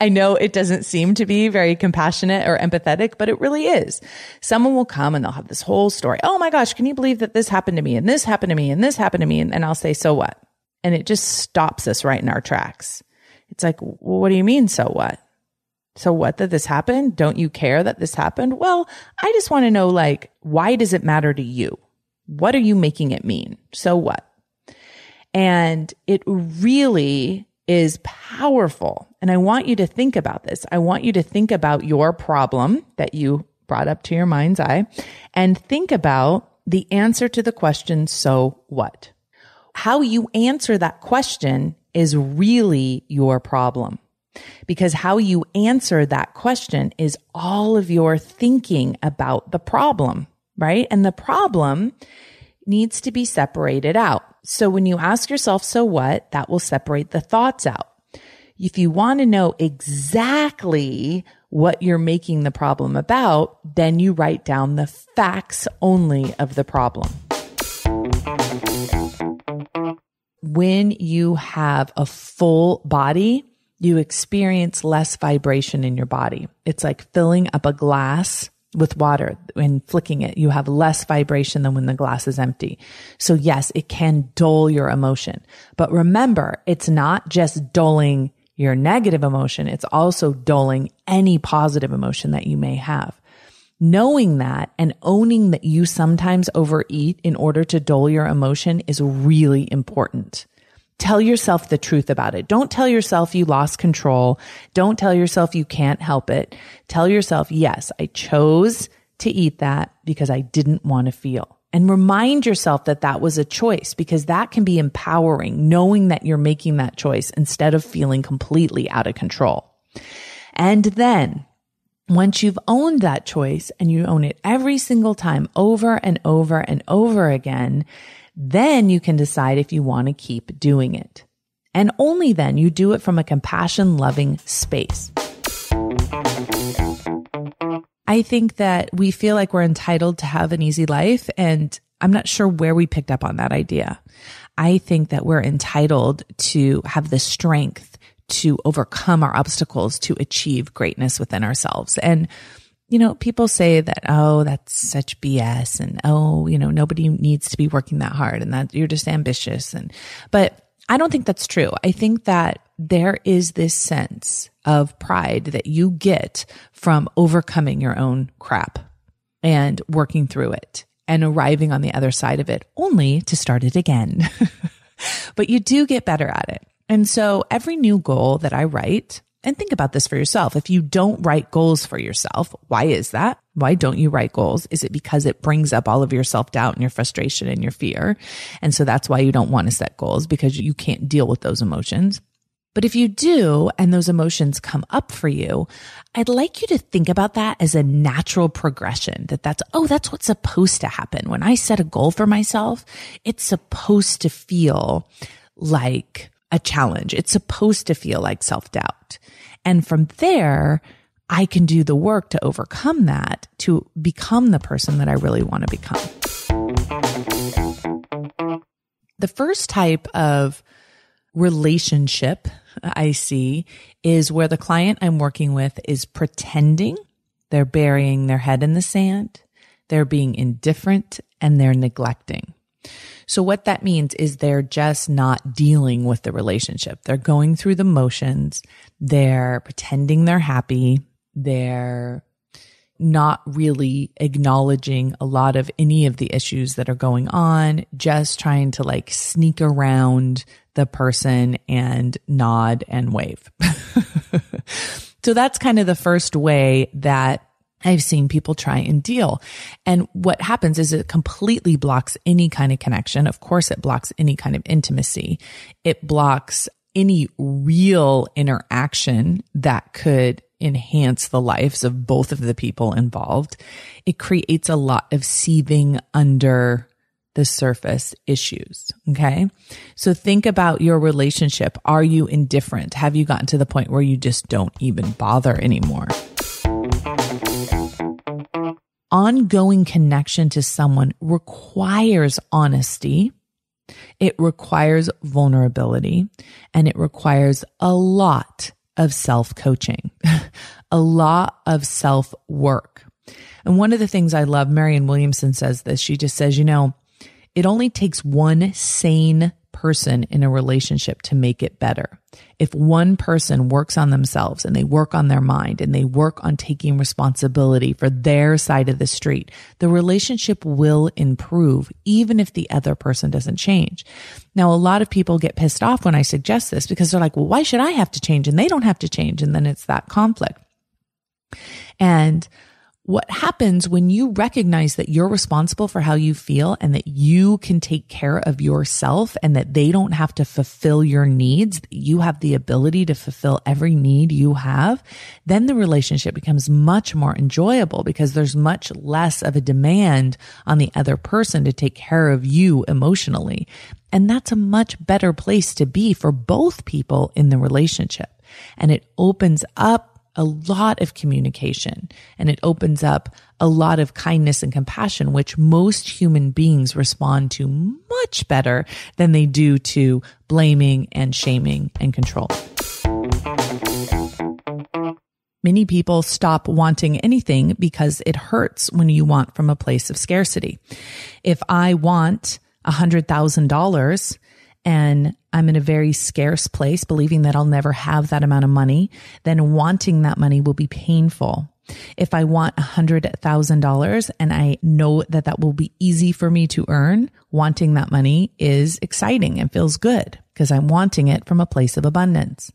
I know it doesn't seem to be very compassionate or empathetic, but it really is. Someone will come and they'll have this whole story. Oh my gosh, can you believe that this happened to me and this happened to me and this happened to me? And, and I'll say, so what? And it just stops us right in our tracks. It's like, well, what do you mean? So what? So what that this happened? Don't you care that this happened? Well, I just want to know, like, why does it matter to you? What are you making it mean? So what? And it really is powerful and I want you to think about this. I want you to think about your problem that you brought up to your mind's eye and think about the answer to the question, so what? How you answer that question is really your problem because how you answer that question is all of your thinking about the problem, right? And the problem needs to be separated out. So when you ask yourself, so what, that will separate the thoughts out if you want to know exactly what you're making the problem about, then you write down the facts only of the problem. When you have a full body, you experience less vibration in your body. It's like filling up a glass with water and flicking it. You have less vibration than when the glass is empty. So yes, it can dull your emotion. But remember, it's not just dulling your negative emotion, it's also dulling any positive emotion that you may have. Knowing that and owning that you sometimes overeat in order to dull your emotion is really important. Tell yourself the truth about it. Don't tell yourself you lost control. Don't tell yourself you can't help it. Tell yourself, yes, I chose to eat that because I didn't want to feel and remind yourself that that was a choice because that can be empowering, knowing that you're making that choice instead of feeling completely out of control. And then once you've owned that choice and you own it every single time over and over and over again, then you can decide if you want to keep doing it. And only then you do it from a compassion loving space. I think that we feel like we're entitled to have an easy life. And I'm not sure where we picked up on that idea. I think that we're entitled to have the strength to overcome our obstacles to achieve greatness within ourselves. And, you know, people say that, oh, that's such BS. And, oh, you know, nobody needs to be working that hard and that you're just ambitious. And, but I don't think that's true. I think that there is this sense of pride that you get from overcoming your own crap and working through it and arriving on the other side of it only to start it again. but you do get better at it. And so every new goal that I write, and think about this for yourself. If you don't write goals for yourself, why is that? Why don't you write goals? Is it because it brings up all of your self doubt and your frustration and your fear? And so that's why you don't want to set goals because you can't deal with those emotions. But if you do, and those emotions come up for you, I'd like you to think about that as a natural progression that that's, oh, that's what's supposed to happen. When I set a goal for myself, it's supposed to feel like a challenge. It's supposed to feel like self doubt. And from there, I can do the work to overcome that to become the person that I really want to become. The first type of relationship I see is where the client I'm working with is pretending they're burying their head in the sand, they're being indifferent, and they're neglecting. So what that means is they're just not dealing with the relationship. They're going through the motions. They're pretending they're happy. They're not really acknowledging a lot of any of the issues that are going on, just trying to like sneak around the person and nod and wave. so that's kind of the first way that I've seen people try and deal. And what happens is it completely blocks any kind of connection. Of course, it blocks any kind of intimacy. It blocks any real interaction that could enhance the lives of both of the people involved. It creates a lot of seething under the surface issues. Okay. So think about your relationship. Are you indifferent? Have you gotten to the point where you just don't even bother anymore? Ongoing connection to someone requires honesty. It requires vulnerability and it requires a lot of self coaching, a lot of self work. And one of the things I love, Marian Williamson says this. She just says, you know, it only takes one sane person in a relationship to make it better. If one person works on themselves and they work on their mind and they work on taking responsibility for their side of the street, the relationship will improve even if the other person doesn't change. Now, a lot of people get pissed off when I suggest this because they're like, well, why should I have to change? And they don't have to change. And then it's that conflict. And what happens when you recognize that you're responsible for how you feel and that you can take care of yourself and that they don't have to fulfill your needs. You have the ability to fulfill every need you have. Then the relationship becomes much more enjoyable because there's much less of a demand on the other person to take care of you emotionally. And that's a much better place to be for both people in the relationship. And it opens up a lot of communication and it opens up a lot of kindness and compassion, which most human beings respond to much better than they do to blaming and shaming and control. Many people stop wanting anything because it hurts when you want from a place of scarcity. If I want $100,000, and I'm in a very scarce place, believing that I'll never have that amount of money, then wanting that money will be painful. If I want $100,000 and I know that that will be easy for me to earn, wanting that money is exciting and feels good because I'm wanting it from a place of abundance.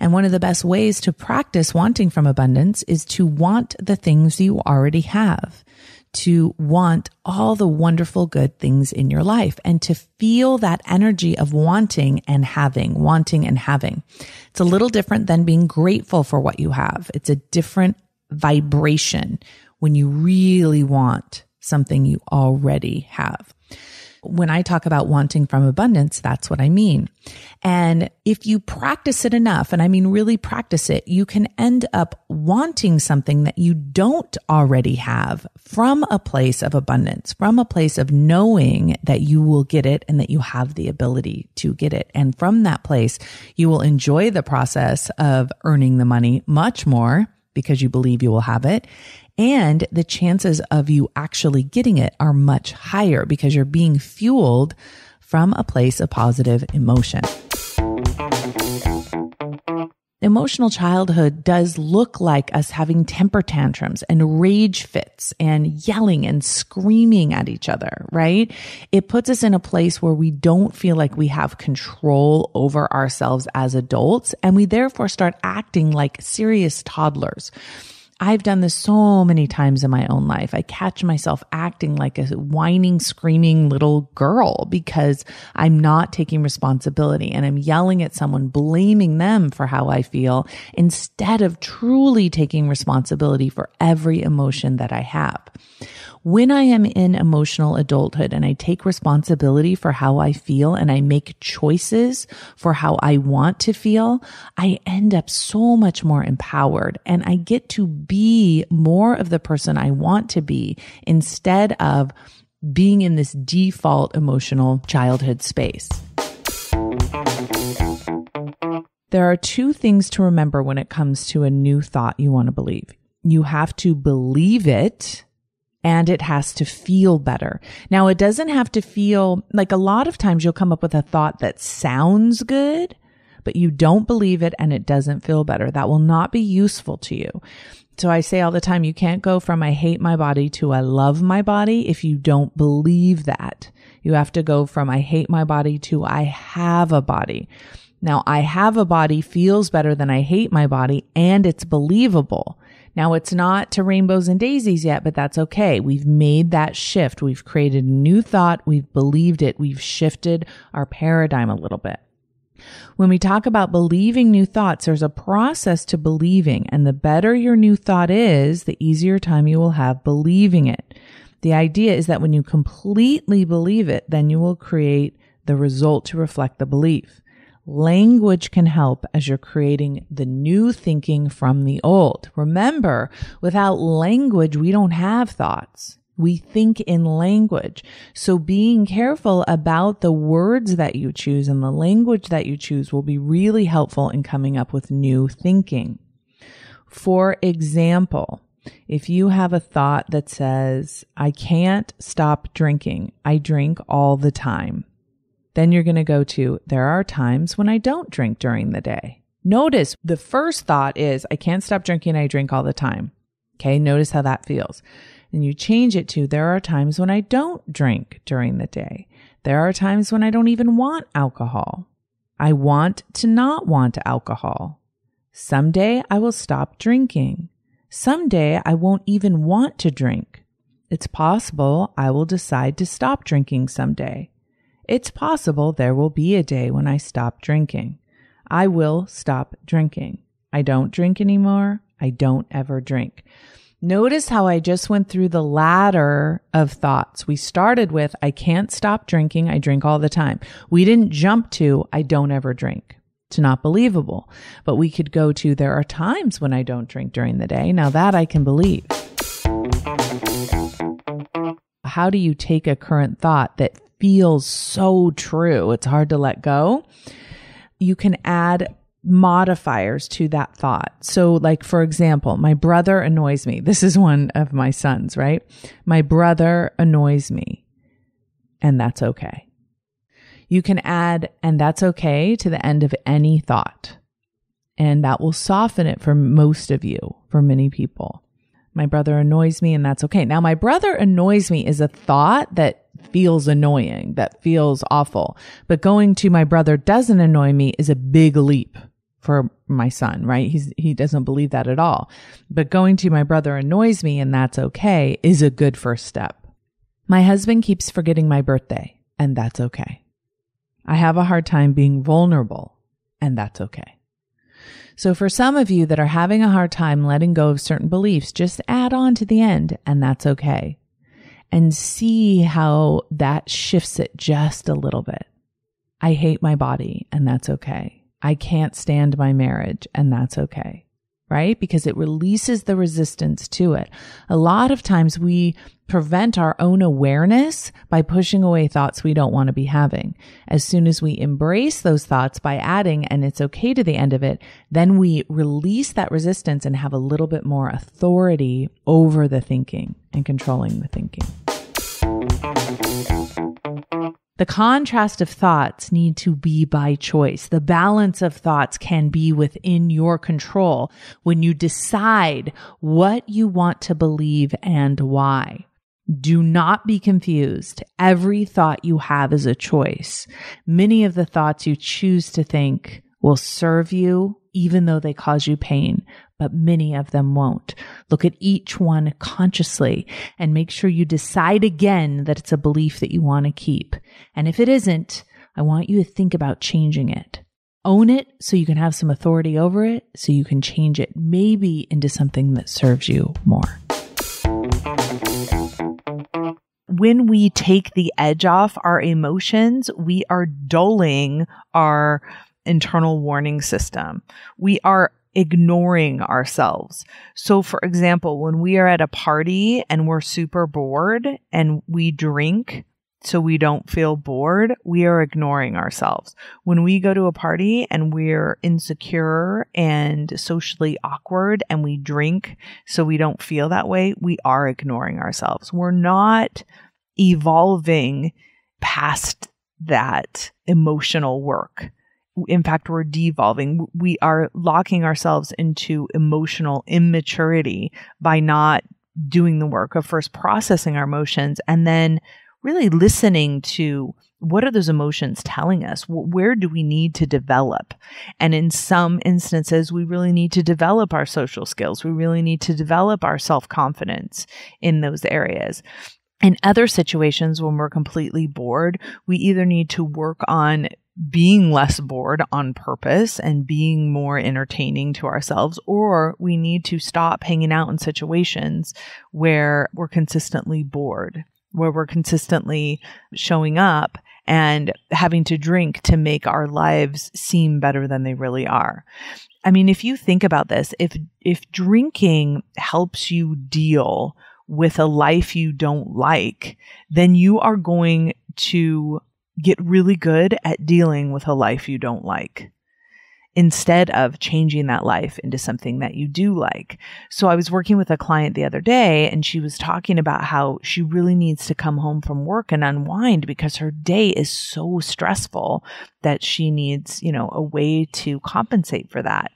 And one of the best ways to practice wanting from abundance is to want the things you already have to want all the wonderful good things in your life and to feel that energy of wanting and having, wanting and having. It's a little different than being grateful for what you have. It's a different vibration when you really want something you already have. When I talk about wanting from abundance, that's what I mean. And if you practice it enough, and I mean really practice it, you can end up wanting something that you don't already have from a place of abundance, from a place of knowing that you will get it and that you have the ability to get it. And from that place, you will enjoy the process of earning the money much more because you believe you will have it and the chances of you actually getting it are much higher because you're being fueled from a place of positive emotion. Emotional childhood does look like us having temper tantrums and rage fits and yelling and screaming at each other, right? It puts us in a place where we don't feel like we have control over ourselves as adults and we therefore start acting like serious toddlers. I've done this so many times in my own life. I catch myself acting like a whining, screaming little girl because I'm not taking responsibility and I'm yelling at someone, blaming them for how I feel instead of truly taking responsibility for every emotion that I have. When I am in emotional adulthood and I take responsibility for how I feel and I make choices for how I want to feel, I end up so much more empowered and I get to be more of the person I want to be instead of being in this default emotional childhood space. There are two things to remember when it comes to a new thought you want to believe. You have to believe it and it has to feel better. Now it doesn't have to feel like a lot of times you'll come up with a thought that sounds good, but you don't believe it and it doesn't feel better. That will not be useful to you. So I say all the time, you can't go from I hate my body to I love my body if you don't believe that. You have to go from I hate my body to I have a body. Now I have a body feels better than I hate my body and it's believable. Now it's not to rainbows and daisies yet, but that's okay. We've made that shift. We've created a new thought. We've believed it. We've shifted our paradigm a little bit. When we talk about believing new thoughts, there's a process to believing. And the better your new thought is, the easier time you will have believing it. The idea is that when you completely believe it, then you will create the result to reflect the belief. Language can help as you're creating the new thinking from the old. Remember, without language, we don't have thoughts. We think in language. So being careful about the words that you choose and the language that you choose will be really helpful in coming up with new thinking. For example, if you have a thought that says, I can't stop drinking, I drink all the time. Then you're going to go to, there are times when I don't drink during the day. Notice the first thought is, I can't stop drinking. I drink all the time. Okay. Notice how that feels. And you change it to, there are times when I don't drink during the day. There are times when I don't even want alcohol. I want to not want alcohol. Someday I will stop drinking. Someday I won't even want to drink. It's possible I will decide to stop drinking someday. It's possible there will be a day when I stop drinking. I will stop drinking. I don't drink anymore. I don't ever drink. Notice how I just went through the ladder of thoughts. We started with, I can't stop drinking. I drink all the time. We didn't jump to, I don't ever drink. It's not believable. But we could go to, there are times when I don't drink during the day. Now that I can believe. How do you take a current thought that feels so true. It's hard to let go. You can add modifiers to that thought. So, like, for example, my brother annoys me. This is one of my sons, right? My brother annoys me, and that's okay. You can add, and that's okay to the end of any thought. And that will soften it for most of you, for many people. My brother annoys me, and that's okay. Now, my brother annoys me is a thought that feels annoying, that feels awful. But going to my brother doesn't annoy me is a big leap for my son, right? He's, he doesn't believe that at all. But going to my brother annoys me and that's okay is a good first step. My husband keeps forgetting my birthday and that's okay. I have a hard time being vulnerable and that's okay. So for some of you that are having a hard time letting go of certain beliefs, just add on to the end and that's okay and see how that shifts it just a little bit. I hate my body and that's okay. I can't stand my marriage and that's okay. Right? Because it releases the resistance to it. A lot of times we prevent our own awareness by pushing away thoughts we don't want to be having. As soon as we embrace those thoughts by adding, and it's okay to the end of it, then we release that resistance and have a little bit more authority over the thinking and controlling the thinking. The contrast of thoughts need to be by choice. The balance of thoughts can be within your control when you decide what you want to believe and why. Do not be confused. Every thought you have is a choice. Many of the thoughts you choose to think will serve you, even though they cause you pain, but many of them won't. Look at each one consciously and make sure you decide again that it's a belief that you want to keep. And if it isn't, I want you to think about changing it. Own it so you can have some authority over it, so you can change it maybe into something that serves you more. When we take the edge off our emotions, we are dulling our internal warning system. We are ignoring ourselves. So, for example, when we are at a party and we're super bored and we drink so we don't feel bored, we are ignoring ourselves. When we go to a party and we're insecure and socially awkward and we drink so we don't feel that way, we are ignoring ourselves. We're not evolving past that emotional work in fact, we're devolving. We are locking ourselves into emotional immaturity by not doing the work of first processing our emotions and then really listening to what are those emotions telling us? Where do we need to develop? And in some instances, we really need to develop our social skills. We really need to develop our self confidence in those areas. In other situations, when we're completely bored, we either need to work on being less bored on purpose and being more entertaining to ourselves, or we need to stop hanging out in situations where we're consistently bored, where we're consistently showing up and having to drink to make our lives seem better than they really are. I mean, if you think about this, if if drinking helps you deal with a life you don't like, then you are going to get really good at dealing with a life you don't like instead of changing that life into something that you do like. So I was working with a client the other day and she was talking about how she really needs to come home from work and unwind because her day is so stressful that she needs, you know, a way to compensate for that.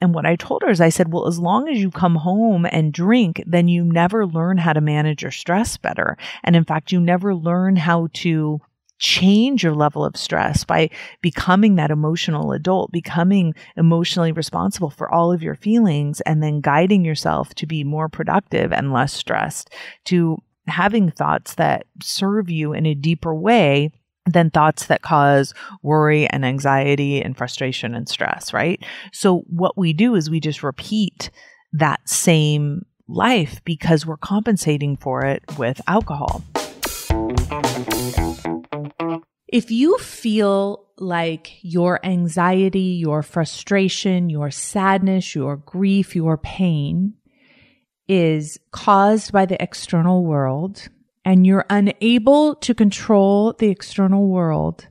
And what I told her is I said, well, as long as you come home and drink, then you never learn how to manage your stress better. And in fact, you never learn how to change your level of stress by becoming that emotional adult, becoming emotionally responsible for all of your feelings, and then guiding yourself to be more productive and less stressed, to having thoughts that serve you in a deeper way than thoughts that cause worry and anxiety and frustration and stress, right? So, what we do is we just repeat that same life because we're compensating for it with alcohol. If you feel like your anxiety, your frustration, your sadness, your grief, your pain is caused by the external world and you're unable to control the external world,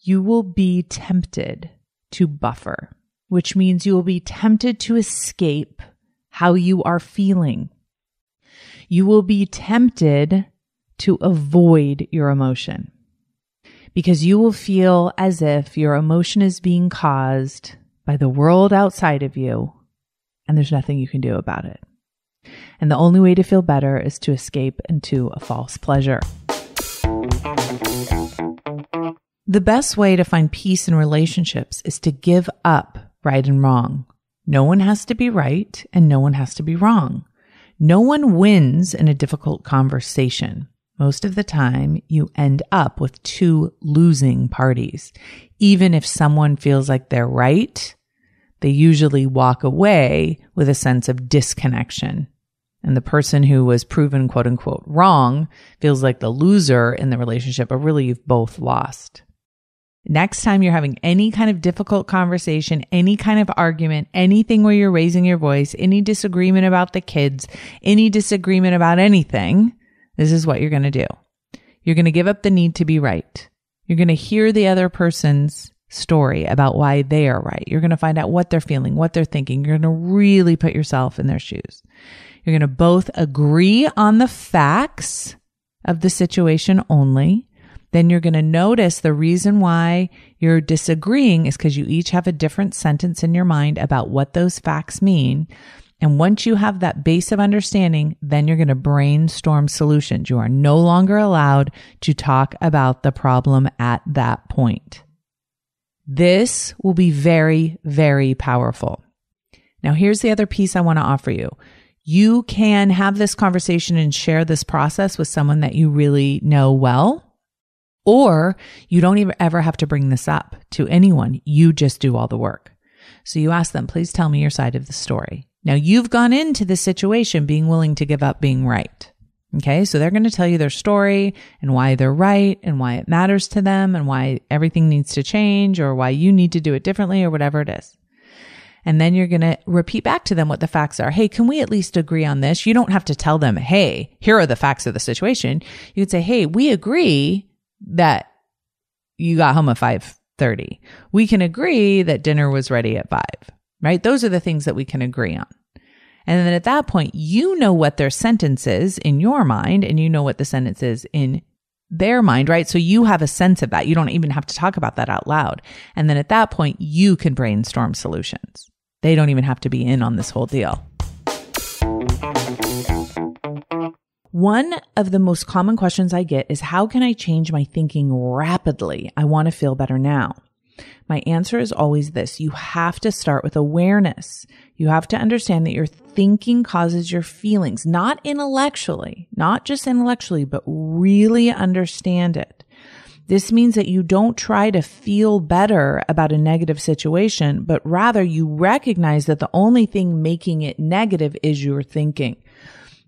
you will be tempted to buffer, which means you will be tempted to escape how you are feeling. You will be tempted to avoid your emotion because you will feel as if your emotion is being caused by the world outside of you and there's nothing you can do about it. And the only way to feel better is to escape into a false pleasure. The best way to find peace in relationships is to give up right and wrong. No one has to be right and no one has to be wrong. No one wins in a difficult conversation most of the time you end up with two losing parties. Even if someone feels like they're right, they usually walk away with a sense of disconnection. And the person who was proven quote unquote wrong feels like the loser in the relationship, but really you've both lost. Next time you're having any kind of difficult conversation, any kind of argument, anything where you're raising your voice, any disagreement about the kids, any disagreement about anything, this is what you're going to do. You're going to give up the need to be right. You're going to hear the other person's story about why they are right. You're going to find out what they're feeling, what they're thinking. You're going to really put yourself in their shoes. You're going to both agree on the facts of the situation only. Then you're going to notice the reason why you're disagreeing is because you each have a different sentence in your mind about what those facts mean. And once you have that base of understanding, then you're going to brainstorm solutions. You are no longer allowed to talk about the problem at that point. This will be very, very powerful. Now, here's the other piece I want to offer you. You can have this conversation and share this process with someone that you really know well, or you don't even ever have to bring this up to anyone. You just do all the work. So you ask them, please tell me your side of the story. Now you've gone into the situation being willing to give up being right. Okay. So they're going to tell you their story and why they're right and why it matters to them and why everything needs to change or why you need to do it differently or whatever it is. And then you're going to repeat back to them what the facts are. Hey, can we at least agree on this? You don't have to tell them, Hey, here are the facts of the situation. You could say, Hey, we agree that you got home at 530. We can agree that dinner was ready at five right? Those are the things that we can agree on. And then at that point, you know what their sentence is in your mind, and you know what the sentence is in their mind, right? So you have a sense of that. You don't even have to talk about that out loud. And then at that point, you can brainstorm solutions. They don't even have to be in on this whole deal. One of the most common questions I get is how can I change my thinking rapidly? I want to feel better now. My answer is always this. You have to start with awareness. You have to understand that your thinking causes your feelings, not intellectually, not just intellectually, but really understand it. This means that you don't try to feel better about a negative situation, but rather you recognize that the only thing making it negative is your thinking.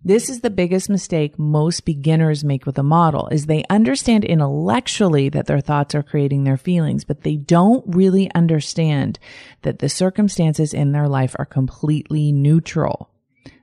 This is the biggest mistake most beginners make with a model is they understand intellectually that their thoughts are creating their feelings, but they don't really understand that the circumstances in their life are completely neutral.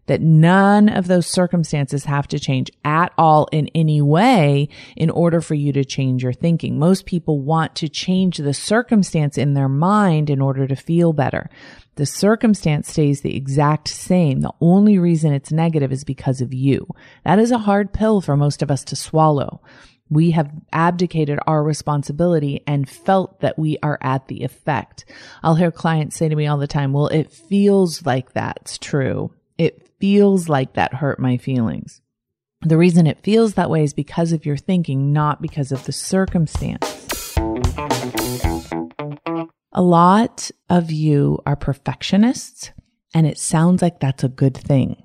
That none of those circumstances have to change at all in any way in order for you to change your thinking. Most people want to change the circumstance in their mind in order to feel better. The circumstance stays the exact same. The only reason it's negative is because of you. That is a hard pill for most of us to swallow. We have abdicated our responsibility and felt that we are at the effect. I'll hear clients say to me all the time, well, it feels like that's true. It feels like that hurt my feelings. The reason it feels that way is because of your thinking, not because of the circumstance. A lot of you are perfectionists, and it sounds like that's a good thing.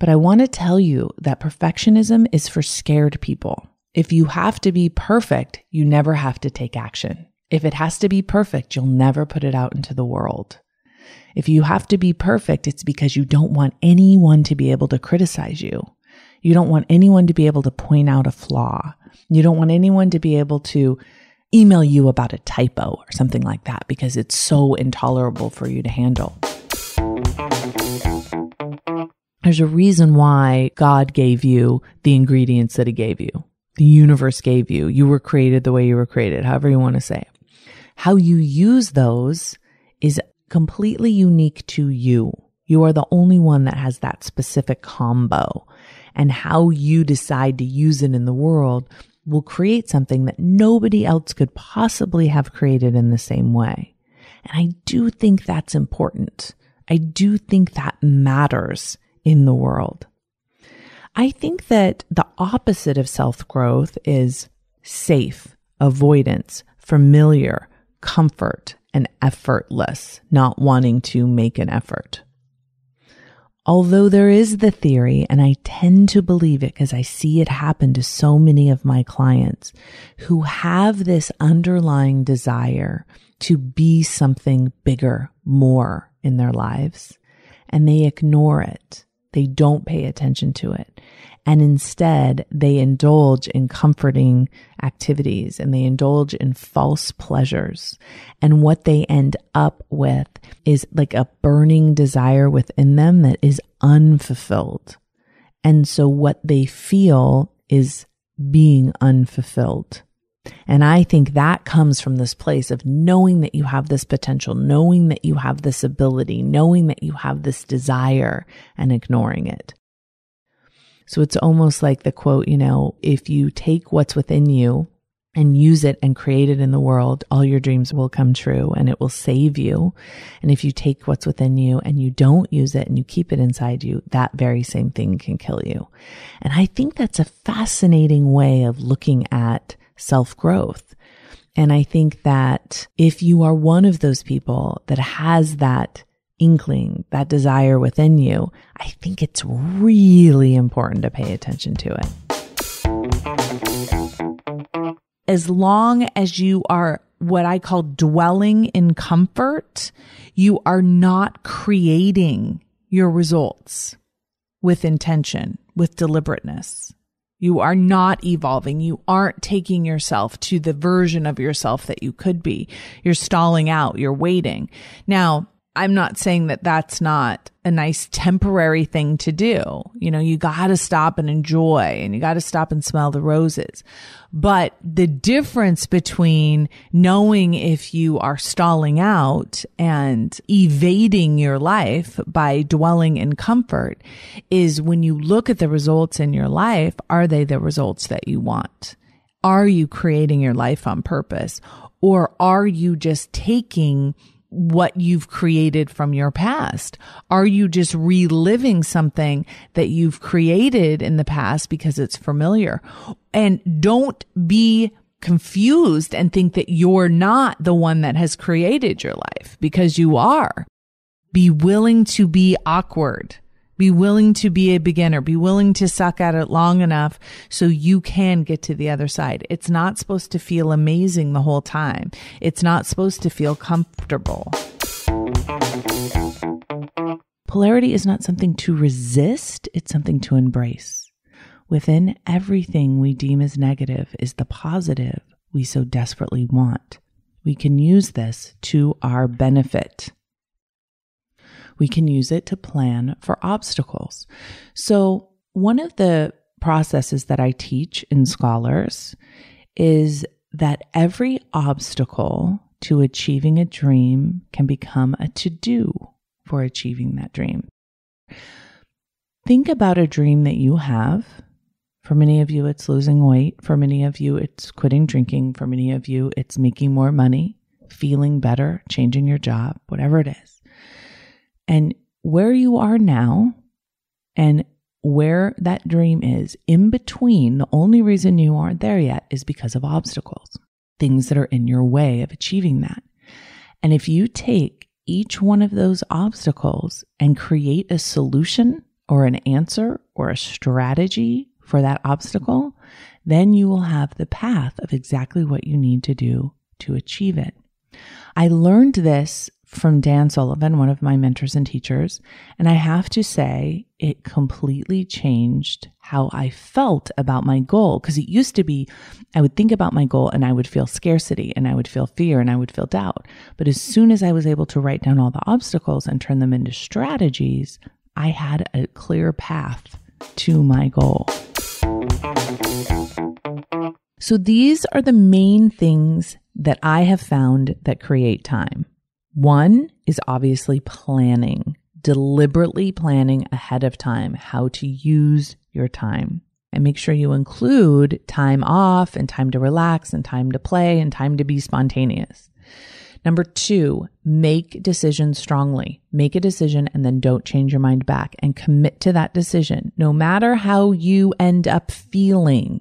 But I want to tell you that perfectionism is for scared people. If you have to be perfect, you never have to take action. If it has to be perfect, you'll never put it out into the world. If you have to be perfect, it's because you don't want anyone to be able to criticize you. You don't want anyone to be able to point out a flaw. You don't want anyone to be able to email you about a typo or something like that because it's so intolerable for you to handle. There's a reason why God gave you the ingredients that He gave you, the universe gave you. You were created the way you were created, however you want to say it. How you use those is completely unique to you. You are the only one that has that specific combo. And how you decide to use it in the world will create something that nobody else could possibly have created in the same way. And I do think that's important. I do think that matters in the world. I think that the opposite of self growth is safe, avoidance, familiar, comfort, and effortless, not wanting to make an effort. Although there is the theory, and I tend to believe it because I see it happen to so many of my clients who have this underlying desire to be something bigger, more in their lives, and they ignore it. They don't pay attention to it. And instead, they indulge in comforting activities and they indulge in false pleasures. And what they end up with is like a burning desire within them that is unfulfilled. And so what they feel is being unfulfilled. And I think that comes from this place of knowing that you have this potential, knowing that you have this ability, knowing that you have this desire and ignoring it. So it's almost like the quote, you know, if you take what's within you and use it and create it in the world, all your dreams will come true and it will save you. And if you take what's within you and you don't use it and you keep it inside you, that very same thing can kill you. And I think that's a fascinating way of looking at self growth. And I think that if you are one of those people that has that inkling, that desire within you, I think it's really important to pay attention to it. As long as you are what I call dwelling in comfort, you are not creating your results with intention, with deliberateness. You are not evolving. You aren't taking yourself to the version of yourself that you could be. You're stalling out. You're waiting. Now, I'm not saying that that's not a nice temporary thing to do. You know, you got to stop and enjoy and you got to stop and smell the roses. But the difference between knowing if you are stalling out and evading your life by dwelling in comfort is when you look at the results in your life, are they the results that you want? Are you creating your life on purpose? Or are you just taking what you've created from your past? Are you just reliving something that you've created in the past because it's familiar? And don't be confused and think that you're not the one that has created your life because you are. Be willing to be awkward. Be willing to be a beginner. Be willing to suck at it long enough so you can get to the other side. It's not supposed to feel amazing the whole time. It's not supposed to feel comfortable. Polarity is not something to resist, it's something to embrace. Within everything we deem as negative is the positive we so desperately want. We can use this to our benefit. We can use it to plan for obstacles. So, one of the processes that I teach in scholars is that every obstacle to achieving a dream can become a to do for achieving that dream. Think about a dream that you have. For many of you, it's losing weight. For many of you, it's quitting drinking. For many of you, it's making more money, feeling better, changing your job, whatever it is. And where you are now and where that dream is in between, the only reason you aren't there yet is because of obstacles, things that are in your way of achieving that. And if you take each one of those obstacles and create a solution or an answer or a strategy for that obstacle, then you will have the path of exactly what you need to do to achieve it. I learned this from Dan Sullivan, one of my mentors and teachers. And I have to say, it completely changed how I felt about my goal. Because it used to be, I would think about my goal and I would feel scarcity and I would feel fear and I would feel doubt. But as soon as I was able to write down all the obstacles and turn them into strategies, I had a clear path to my goal. So these are the main things that I have found that create time. One is obviously planning, deliberately planning ahead of time how to use your time. And make sure you include time off and time to relax and time to play and time to be spontaneous. Number two, make decisions strongly. Make a decision and then don't change your mind back and commit to that decision, no matter how you end up feeling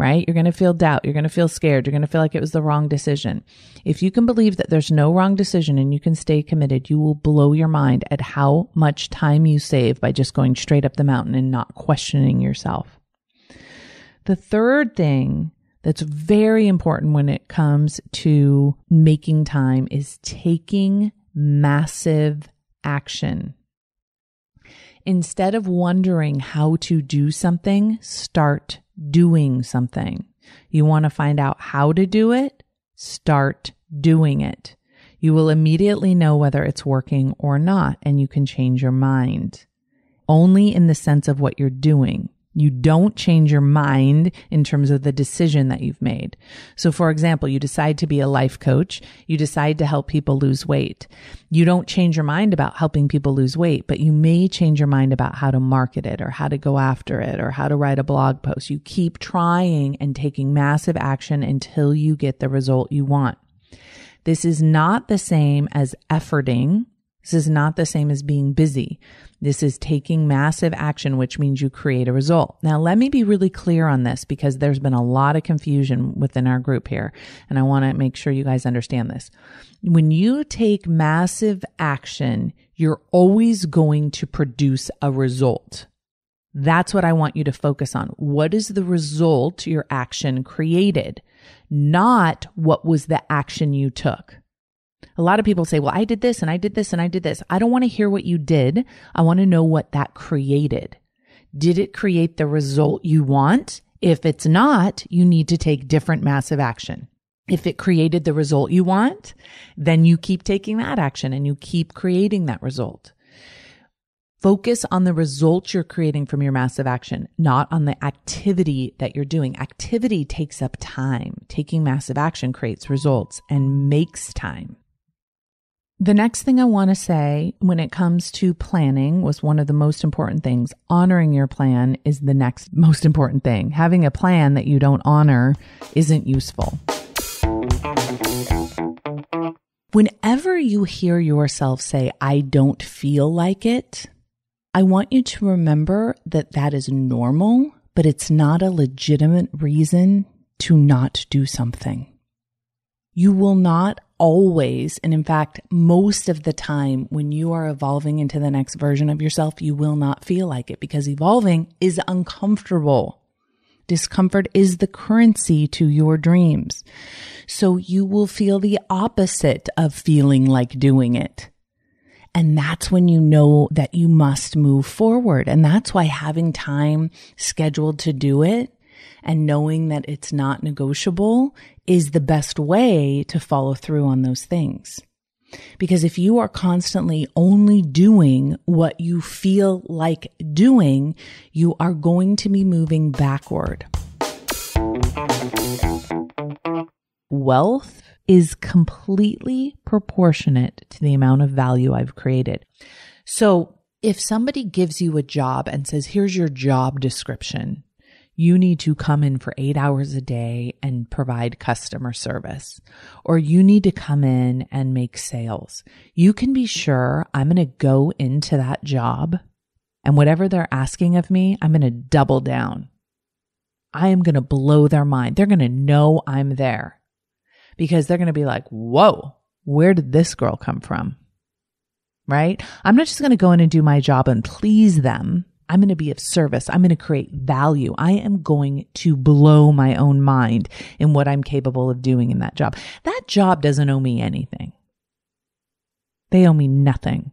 right? You're going to feel doubt. You're going to feel scared. You're going to feel like it was the wrong decision. If you can believe that there's no wrong decision and you can stay committed, you will blow your mind at how much time you save by just going straight up the mountain and not questioning yourself. The third thing that's very important when it comes to making time is taking massive action. Instead of wondering how to do something, start doing something. You want to find out how to do it? Start doing it. You will immediately know whether it's working or not, and you can change your mind. Only in the sense of what you're doing. You don't change your mind in terms of the decision that you've made. So, for example, you decide to be a life coach. You decide to help people lose weight. You don't change your mind about helping people lose weight, but you may change your mind about how to market it or how to go after it or how to write a blog post. You keep trying and taking massive action until you get the result you want. This is not the same as efforting. This is not the same as being busy. This is taking massive action, which means you create a result. Now, let me be really clear on this because there's been a lot of confusion within our group here. And I want to make sure you guys understand this. When you take massive action, you're always going to produce a result. That's what I want you to focus on. What is the result your action created? Not what was the action you took. A lot of people say, well, I did this and I did this and I did this. I don't want to hear what you did. I want to know what that created. Did it create the result you want? If it's not, you need to take different massive action. If it created the result you want, then you keep taking that action and you keep creating that result. Focus on the result you're creating from your massive action, not on the activity that you're doing. Activity takes up time. Taking massive action creates results and makes time. The next thing I want to say when it comes to planning was one of the most important things. Honoring your plan is the next most important thing. Having a plan that you don't honor isn't useful. Whenever you hear yourself say, I don't feel like it, I want you to remember that that is normal, but it's not a legitimate reason to not do something. You will not always, and in fact, most of the time when you are evolving into the next version of yourself, you will not feel like it because evolving is uncomfortable. Discomfort is the currency to your dreams. So you will feel the opposite of feeling like doing it. And that's when you know that you must move forward. And that's why having time scheduled to do it and knowing that it's not negotiable is the best way to follow through on those things. Because if you are constantly only doing what you feel like doing, you are going to be moving backward. Wealth is completely proportionate to the amount of value I've created. So if somebody gives you a job and says, here's your job description, you need to come in for eight hours a day and provide customer service, or you need to come in and make sales. You can be sure I'm going to go into that job and whatever they're asking of me, I'm going to double down. I am going to blow their mind. They're going to know I'm there because they're going to be like, whoa, where did this girl come from? Right? I'm not just going to go in and do my job and please them. I'm going to be of service. I'm going to create value. I am going to blow my own mind in what I'm capable of doing in that job. That job doesn't owe me anything. They owe me nothing.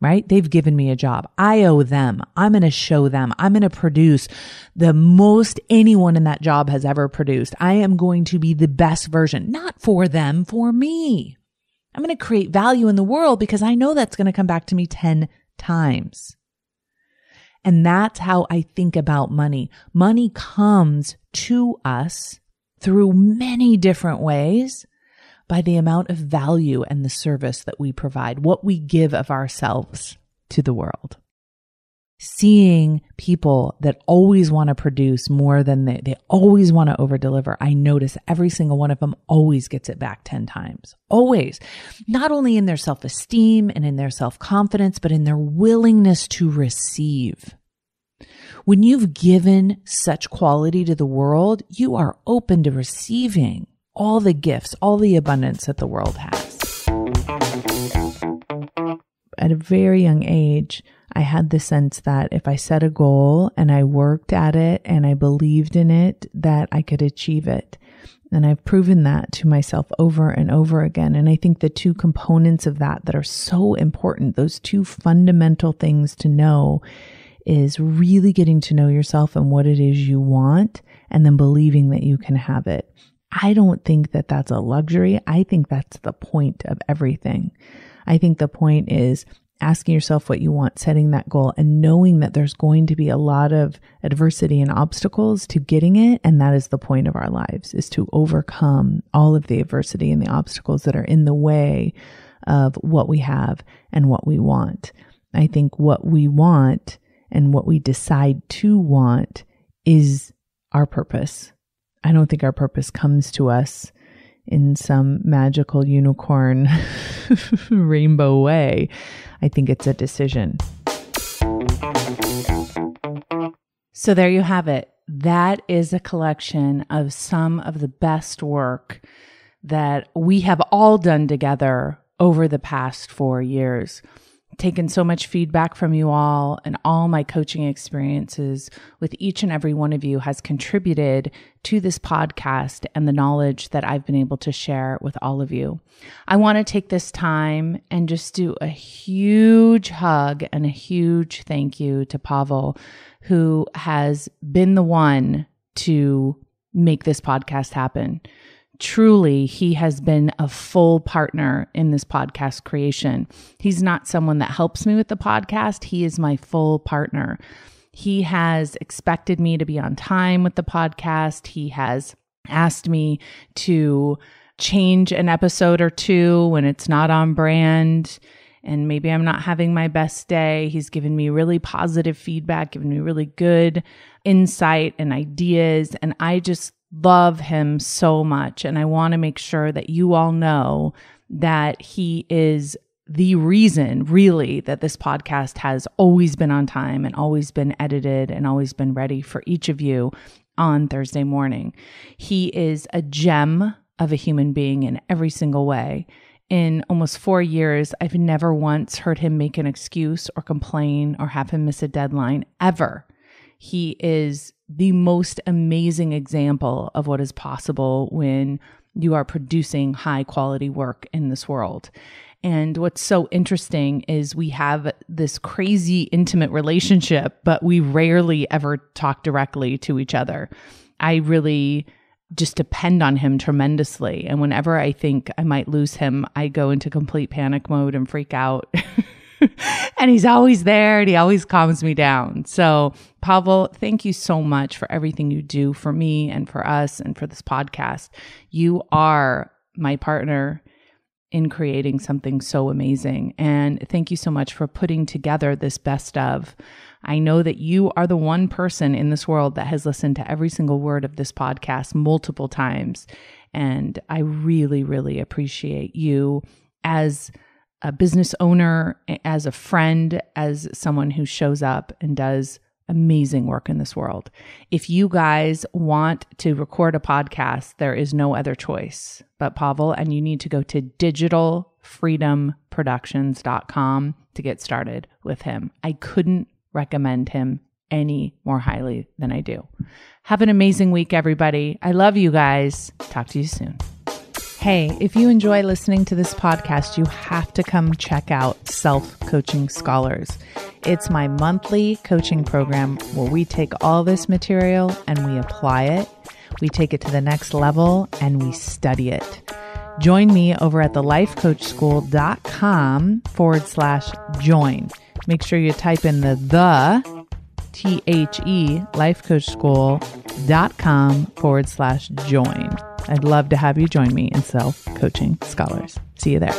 Right? They've given me a job. I owe them. I'm going to show them. I'm going to produce the most anyone in that job has ever produced. I am going to be the best version, not for them, for me. I'm going to create value in the world because I know that's going to come back to me 10 times. And that's how I think about money. Money comes to us through many different ways by the amount of value and the service that we provide, what we give of ourselves to the world seeing people that always want to produce more than they, they always want to over deliver, I notice every single one of them always gets it back 10 times. Always. Not only in their self esteem and in their self confidence, but in their willingness to receive. When you've given such quality to the world, you are open to receiving all the gifts, all the abundance that the world has. At a very young age, I had the sense that if I set a goal and I worked at it and I believed in it, that I could achieve it. And I've proven that to myself over and over again. And I think the two components of that that are so important, those two fundamental things to know is really getting to know yourself and what it is you want and then believing that you can have it. I don't think that that's a luxury. I think that's the point of everything. I think the point is asking yourself what you want, setting that goal, and knowing that there's going to be a lot of adversity and obstacles to getting it. And that is the point of our lives is to overcome all of the adversity and the obstacles that are in the way of what we have and what we want. I think what we want and what we decide to want is our purpose. I don't think our purpose comes to us in some magical unicorn rainbow way. I think it's a decision. So there you have it. That is a collection of some of the best work that we have all done together over the past four years taken so much feedback from you all, and all my coaching experiences with each and every one of you has contributed to this podcast and the knowledge that I've been able to share with all of you. I want to take this time and just do a huge hug and a huge thank you to Pavel, who has been the one to make this podcast happen truly he has been a full partner in this podcast creation. He's not someone that helps me with the podcast, he is my full partner. He has expected me to be on time with the podcast. He has asked me to change an episode or two when it's not on brand and maybe I'm not having my best day. He's given me really positive feedback, given me really good insight and ideas. And I just love him so much. And I want to make sure that you all know that he is the reason, really, that this podcast has always been on time and always been edited and always been ready for each of you on Thursday morning. He is a gem of a human being in every single way. In almost four years, I've never once heard him make an excuse or complain or have him miss a deadline ever. He is the most amazing example of what is possible when you are producing high quality work in this world. And what's so interesting is we have this crazy intimate relationship, but we rarely ever talk directly to each other. I really just depend on him tremendously. And whenever I think I might lose him, I go into complete panic mode and freak out. and he's always there and he always calms me down. So, Pavel, thank you so much for everything you do for me and for us and for this podcast. You are my partner in creating something so amazing. And thank you so much for putting together this best of. I know that you are the one person in this world that has listened to every single word of this podcast multiple times. And I really, really appreciate you as a business owner, as a friend, as someone who shows up and does amazing work in this world. If you guys want to record a podcast, there is no other choice but Pavel, and you need to go to digitalfreedomproductions.com to get started with him. I couldn't recommend him any more highly than I do. Have an amazing week, everybody. I love you guys. Talk to you soon. Hey, if you enjoy listening to this podcast, you have to come check out Self Coaching Scholars. It's my monthly coaching program where we take all this material and we apply it, we take it to the next level, and we study it. Join me over at thelifecoachschool.com forward slash join. Make sure you type in the the T H E lifecoachschool.com forward slash join. I'd love to have you join me in Self Coaching Scholars. See you there.